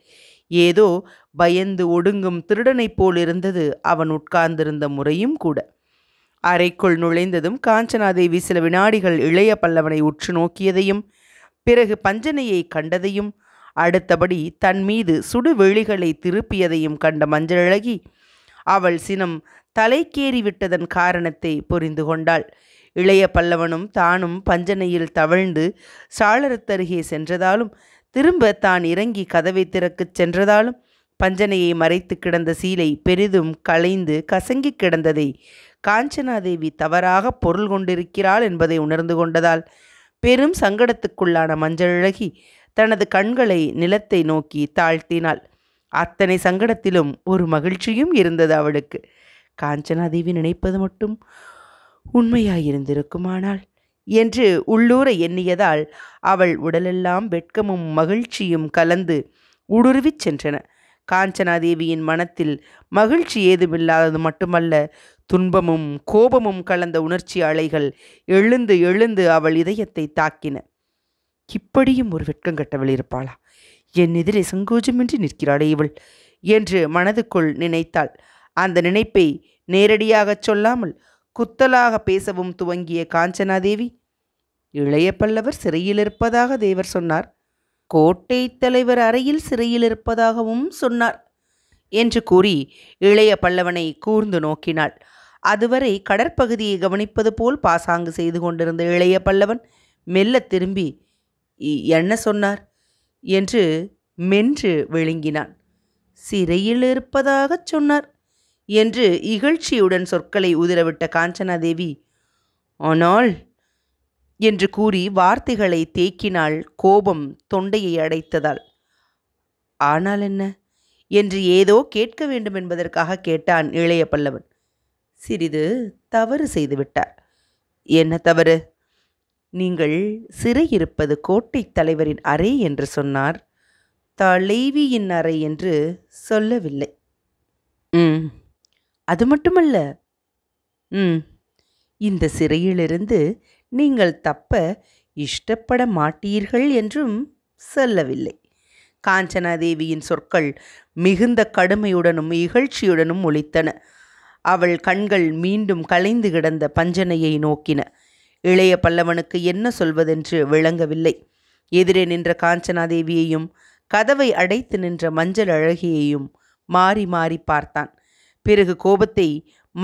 ஏதோ பயந்து ஒடுங்கும் திருடனைப் போல் இருந்தது அவன் உட்கார்ந்திருந்த முறையும் கூட அறைக்குள் நுழைந்ததும் காஞ்சனாதேவி சில வினாடிகள் இளைய பல்லவனை உற்று நோக்கியதையும் பிறகு பஞ்சனையை கண்டதையும் அடுத்தபடி தன் மீது சுடுவெளிகளை திருப்பியதையும் கண்ட மஞ்சளழகி அவள் சினம் தலைக்கேறி விட்டதன் காரணத்தை புரிந்து கொண்டாள் இளைய பல்லவனும் தானும் பஞ்சனையில் தவழ்ந்து சாளரத்தருகே சென்றதாலும் திரும்ப தான் இறங்கி கதவை திறக்கச் சென்றதாலும் பஞ்சனையை மறைத்து கிடந்த சீலை பெரிதும் களைந்து கசங்கி கிடந்ததை காஞ்சனாதேவி தவறாக பொருள் கொண்டிருக்கிறாள் என்பதை உணர்ந்து கொண்டதால் பெரும் சங்கடத்துக்குள்ளான மஞ்சளழகி தனது கண்களை நிலத்தை நோக்கி தாழ்த்தினாள் அத்தனை சங்கடத்திலும் ஒரு மகிழ்ச்சியும் இருந்தது அவளுக்கு காஞ்சனாதேவி நினைப்பது மட்டும் உண்மையாயிருந்திருக்குமானால் என்று உள்ளூர எண்ணியதால் அவள் உடலெல்லாம் வெட்கமும் மகிழ்ச்சியும் கலந்து ஊடுருவிச் சென்றன காஞ்சனாதேவியின் மனத்தில் மகிழ்ச்சி ஏதுமில்லாதது மட்டுமல்ல துன்பமும் கோபமும் கலந்த உணர்ச்சி அலைகள் எழுந்து எழுந்து அவள் இதயத்தை தாக்கின இப்படியும் ஒரு வெட்கம் கட்டவள் இருப்பாளா என் எதிரே சங்கோஜமின்றி நிற்கிறாளே இவள் என்று மனதுக்குள் நினைத்தாள் அந்த நினைப்பை நேரடியாகச் சொல்லாமல் குத்தலாக பேசவும் துவங்கிய காஞ்சனாதேவி இளைய பல்லவர் சிறையில் இருப்பதாக தேவர் சொன்னார் கோட்டை தலைவர் அறையில் சிறையில் இருப்பதாகவும் சொன்னார் என்று கூறி இளைய பல்லவனை கூர்ந்து நோக்கினாள் அதுவரை கடற்பகுதியை கவனிப்பது போல் பாசாங்கு செய்து கொண்டிருந்த இளைய பல்லவன் மெல்ல திரும்பி என்ன சொன்னார் என்று மென்று விழுங்கினான் சிறையில் இருப்பதாகச் சொன்னார் என்று இகழ்ச்சியுடன் சொற்களை உதிரவிட்ட காஞ்சனாதேவி ஆனால் என்று கூறி வார்த்தைகளை தேக்கினால் கோபம் தொண்டையை அடைத்ததால் ஆனால் என்ன என்று ஏதோ கேட்க வேண்டும் என்பதற்காக கேட்டான் இளைய பல்லவன் சிறிது தவறு செய்துவிட்டார் என்ன தவறு நீங்கள் சிறையிருப்பது கோட்டை தலைவரின் அறை என்று சொன்னார் தலைவியின் அறை என்று சொல்லவில்லை ம் அது மட்டுமல்ல ம் இந்த சிறையிலிருந்து நீங்கள் தப்ப இஷ்டப்பட மாட்டீர்கள் என்றும் சொல்லவில்லை காஞ்சனாதேவியின் சொற்கள் மிகுந்த கடுமையுடனும் இகழ்ச்சியுடனும் ஒழித்தன அவள் கண்கள் மீண்டும் கலைந்து கிடந்த பஞ்சனையை நோக்கின இளைய பல்லவனுக்கு என்ன சொல்வதென்று விளங்கவில்லை எதிரே நின்ற காஞ்சனாதேவியையும் கதவை அடைத்து நின்ற மஞ்சள் அழகியையும் மாறி மாறி பார்த்தான் பிறகு கோபத்தை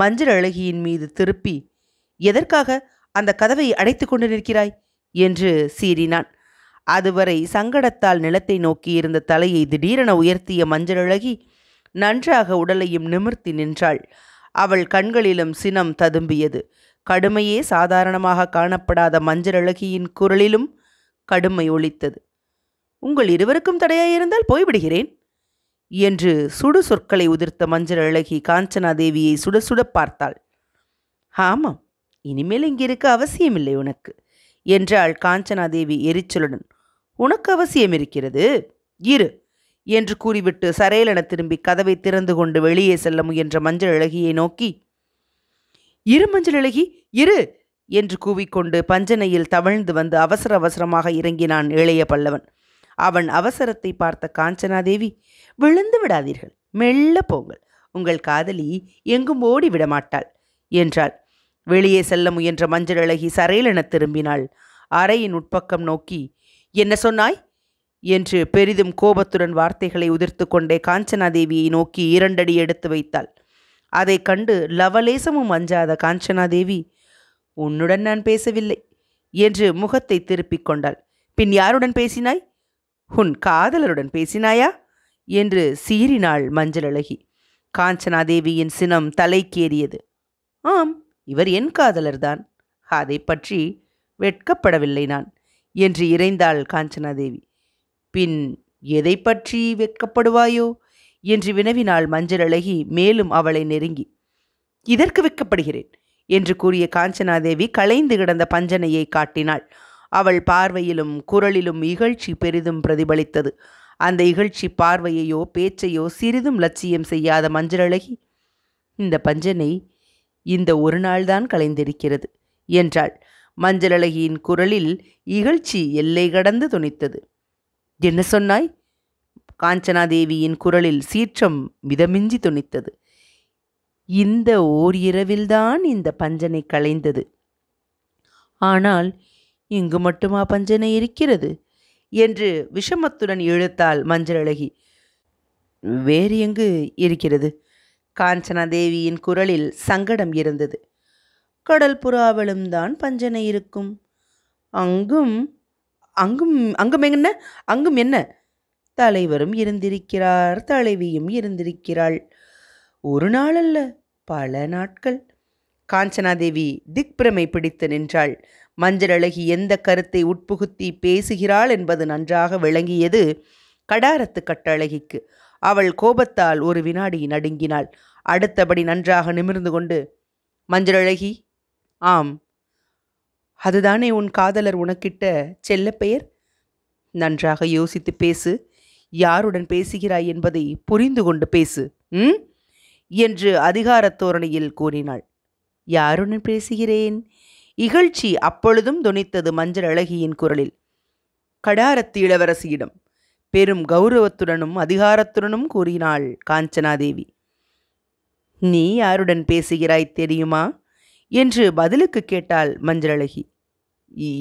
மஞ்சள் அழகியின் மீது திருப்பி எதற்காக அந்த கதவை அடைத்து கொண்டு நிற்கிறாய் என்று சீறினான் அதுவரை சங்கடத்தால் நிலத்தை நோக்கியிருந்த தலையை திடீரென உயர்த்திய மஞ்சள் அழகி நன்றாக உடலையும் நிமிர்த்தி நின்றாள் அவள் கண்களிலும் சினம் ததும்பியது கடுமையே சாதாரணமாக காணப்படாத மஞ்சள் அழகியின் குரலிலும் கடுமை ஒழித்தது உங்கள் இருவருக்கும் தடையாயிருந்தால் போய்விடுகிறேன் என்று சுடு சொற்களை உதிர்த்த மஞ்சள் அழகி காஞ்சனா தேவியை சுட சுட பார்த்தாள் ஆமாம் இனிமேல் இங்கே இருக்க அவசியமில்லை உனக்கு என்றாள் காஞ்சனா தேவி எரிச்சலுடன் உனக்கு அவசியம் இருக்கிறது இரு என்று கூறிவிட்டு சரையலென திரும்பி கதவை திறந்து கொண்டு வெளியே செல்ல முயன்ற மஞ்சள் அழகியை நோக்கி இரு மஞ்சள் அழகி இரு என்று கூவிக்கொண்டு பஞ்சனையில் தவழ்ந்து வந்து அவசர அவசரமாக இறங்கினான் இளைய பல்லவன் அவன் அவசரத்தை பார்த்த காஞ்சனாதேவி விழுந்து விடாதீர்கள் மெல்ல போங்கள் உங்கள் காதலி எங்கும் ஓடி விடமாட்டாள் என்றாள் வெளியே செல்ல முயன்ற மஞ்சள் அழகி சரையலென திரும்பினாள் அறையின் உட்பக்கம் நோக்கி என்ன சொன்னாய் என்று பெரிதும் கோபத்துடன் வார்த்தைகளை உதிர்த்து கொண்டே காஞ்சனாதேவியை நோக்கி இரண்டடி எடுத்து வைத்தாள் அதை கண்டு லவலேசமும் அஞ்சாத காஞ்சனாதேவி உன்னுடன் நான் பேசவில்லை என்று முகத்தை திருப்பிக் கொண்டாள் பின் யாருடன் பேசினாய் உன் காதலருடன் பேசினாயா என்று சீறினாள் மஞ்சளழகி காஞ்சனாதேவியின் சினம் தலைக்கேறியது ஆம் இவர் என் காதலர்தான் அதை பற்றி வெட்கப்படவில்லை நான் என்று இறைந்தாள் காஞ்சனாதேவி பின் எதை பற்றி வெட்கப்படுவாயோ என்று வினவினாள் மஞ்சளழகி மேலும் அவளை நெருங்கி இதற்கு வெட்கப்படுகிறேன் என்று கூறிய காஞ்சனாதேவி களைந்து கிடந்த பஞ்சனையை காட்டினாள் அவள் பார்வையிலும் குரலிலும் இகழ்ச்சி பெரிதும் பிரதிபலித்தது அந்த இகழ்ச்சி பார்வையையோ பேச்சையோ சிறிதும் லட்சியம் செய்யாத மஞ்சளழகி இந்த பஞ்சனை இந்த ஒரு நாள்தான் கலைந்திருக்கிறது என்றாள் மஞ்சளழகியின் குரலில் இகழ்ச்சி எல்லை கடந்து துணித்தது என்ன சொன்னாய் காஞ்சனாதேவியின் குரலில் சீற்றம் மிதமிஞ்சி துணித்தது இந்த ஓர் இரவில்தான் இந்த பஞ்சனை கலைந்தது ஆனால் இங்கு மட்டுமா பஞ்சனை இருக்கிறது என்று விஷமத்துடன் இழுத்தாள் மஞ்சளழகி வேறு எங்கு இருக்கிறது காஞ்சனா தேவியின் குரலில் சங்கடம் இருந்தது கடல் புறாவிலும் தான் பஞ்சனை இருக்கும் அங்கும் அங்கும் அங்கும் என்ன அங்கும் என்ன தலைவரும் இருந்திருக்கிறார் தலைவியும் இருந்திருக்கிறாள் ஒரு நாள் அல்ல பல நாட்கள் காஞ்சனாதேவி திக்பிரமை பிடித்து நின்றாள் மஞ்சள் அழகி எந்த கருத்தை உட்புகுத்தி பேசுகிறாள் என்பது நன்றாக விளங்கியது கடாரத்து கட்டழகிக்கு அவள் கோபத்தால் ஒரு வினாடி நடுங்கினாள் அடுத்தபடி நன்றாக நிமிர்ந்து கொண்டு மஞ்சள் அழகி ஆம் அதுதானே உன் காதலர் உனக்கிட்ட செல்ல பெயர் நன்றாக யோசித்து பேசு யாருடன் பேசுகிறாய் என்பதை புரிந்து கொண்டு பேசு ம் என்று அதிகாரத் தோரணையில் கூறினாள் யாருடன் பேசுகிறேன் இகழ்ச்சி அப்பொழுதும் துணித்தது மஞ்சள் அழகியின் குரலில் கடாரத்து இளவரசியிடம் பெரும் கௌரவத்துடனும் அதிகாரத்துடனும் கூறினாள் காஞ்சனாதேவி நீ யாருடன் பேசுகிறாய் தெரியுமா என்று பதிலுக்கு கேட்டாள் அழகி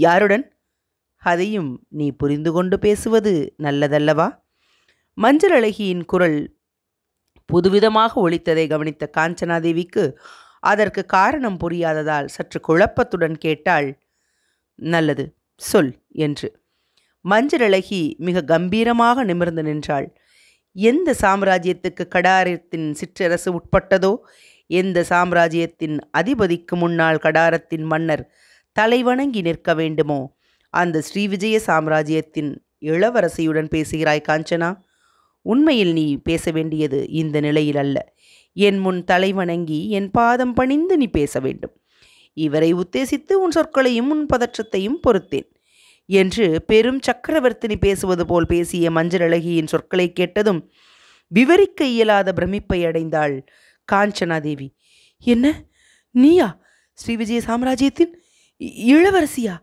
யாருடன் அதையும் நீ புரிந்து கொண்டு பேசுவது நல்லதல்லவா மஞ்சள் அழகியின் குரல் புதுவிதமாக ஒழித்ததை கவனித்த காஞ்சனாதேவிக்கு அதற்கு காரணம் புரியாததால் சற்று குழப்பத்துடன் கேட்டாள் நல்லது சொல் என்று மஞ்சரழகி மிக கம்பீரமாக நிமிர்ந்து நின்றாள் எந்த சாம்ராஜ்யத்துக்கு கடாரத்தின் சிற்றரசு உட்பட்டதோ எந்த சாம்ராஜ்யத்தின் அதிபதிக்கு முன்னால் கடாரத்தின் மன்னர் தலைவணங்கி நிற்க வேண்டுமோ அந்த ஸ்ரீவிஜய சாம்ராஜ்யத்தின் இளவரசியுடன் பேசுகிறாய் காஞ்சனா உண்மையில் நீ பேச வேண்டியது இந்த நிலையில் அல்ல என் முன் தலை வணங்கி என் பாதம் பணிந்து நீ பேச வேண்டும் இவரை உத்தேசித்து உன் சொற்களையும் உன் பதற்றத்தையும் பொறுத்தேன் என்று பெரும் சக்கரவர்த்தினி பேசுவது போல் பேசிய மஞ்சளழகியின் சொற்களை கேட்டதும் விவரிக்க இயலாத பிரமிப்பை அடைந்தாள் காஞ்சனாதேவி என்ன நீயா ஸ்ரீ விஜய சாம்ராஜ்யத்தின் இளவரசியா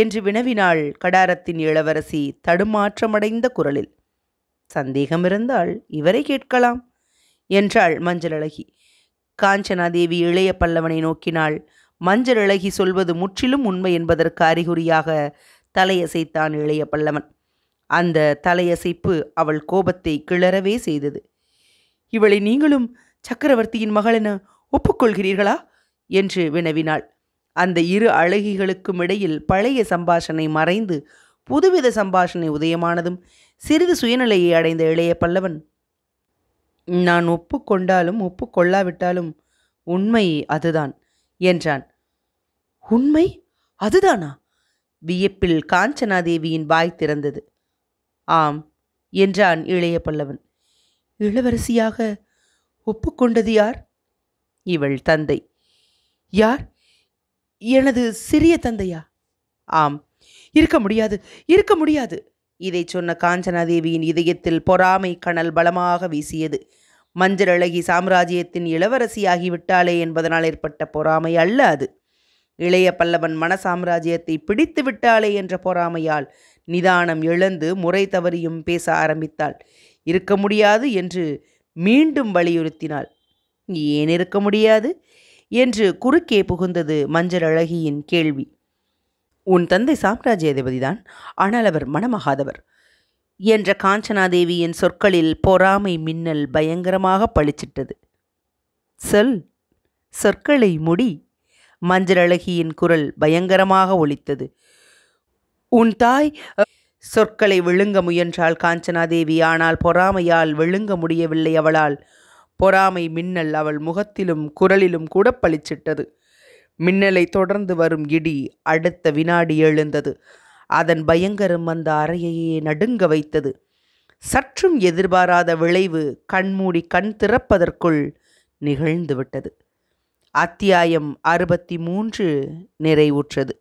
என்று வினவினாள் கடாரத்தின் இளவரசி தடுமாற்றமடைந்த குரலில் சந்தேகம் இருந்தால் இவரை கேட்கலாம் என்றாள் மஞ்சளழகி காஞ்சனாதேவி இளைய பல்லவனை நோக்கினாள் மஞ்சளழகி சொல்வது முற்றிலும் உண்மை என்பதற்கு அறிகுறியாக தலையசைத்தான் இளைய பல்லவன் அந்த தலையசைப்பு அவள் கோபத்தை கிளறவே செய்தது இவளை நீங்களும் சக்கரவர்த்தியின் மகளென ஒப்புக்கொள்கிறீர்களா என்று வினவினாள் அந்த இரு அழகிகளுக்கும் இடையில் பழைய சம்பாஷணை மறைந்து புதுவித சம்பாஷணை உதயமானதும் சிறிது சுயநிலையை அடைந்த இளைய பல்லவன் நான் ஒப்புக்கொண்டாலும் ஒப்புக்கொள்ளாவிட்டாலும் உண்மை அதுதான் என்றான் உண்மை அதுதானா வியப்பில் காஞ்சனாதேவியின் வாய் திறந்தது ஆம் என்றான் இளைய பல்லவன் இளவரசியாக ஒப்புக்கொண்டது யார் இவள் தந்தை யார் எனது சிறிய தந்தையா ஆம் இருக்க முடியாது இருக்க முடியாது இதை சொன்ன காஞ்சனாதேவியின் இதயத்தில் பொறாமை கணல் பலமாக வீசியது மஞ்சள் அழகி சாம்ராஜ்யத்தின் இளவரசியாகிவிட்டாளே என்பதனால் ஏற்பட்ட பொறாமை அல்ல அது இளைய பல்லவன் சாம்ராஜ்யத்தை பிடித்து விட்டாளே என்ற பொறாமையால் நிதானம் எழுந்து முறை தவறியும் பேச ஆரம்பித்தாள் இருக்க முடியாது என்று மீண்டும் வலியுறுத்தினாள் ஏன் இருக்க முடியாது என்று குறுக்கே புகுந்தது மஞ்சள் அழகியின் கேள்வி உன் தந்தை அதிபதிதான் ஆனால் அவர் மனமகாதவர் என்ற காஞ்சனாதேவியின் சொற்களில் பொறாமை மின்னல் பயங்கரமாக பளிச்சிட்டது சொல் சொற்களை முடி மஞ்சளழகியின் குரல் பயங்கரமாக ஒலித்தது உன் தாய் சொற்களை விழுங்க முயன்றாள் காஞ்சனாதேவி ஆனால் பொறாமையால் விழுங்க முடியவில்லை அவளால் பொறாமை மின்னல் அவள் முகத்திலும் குரலிலும் கூட பளிச்சிட்டது மின்னலை தொடர்ந்து வரும் இடி அடுத்த வினாடி எழுந்தது அதன் பயங்கரம் அந்த அறையையே நடுங்க வைத்தது சற்றும் எதிர்பாராத விளைவு கண்மூடி கண் திறப்பதற்குள் நிகழ்ந்துவிட்டது அத்தியாயம் அறுபத்தி மூன்று நிறைவுற்றது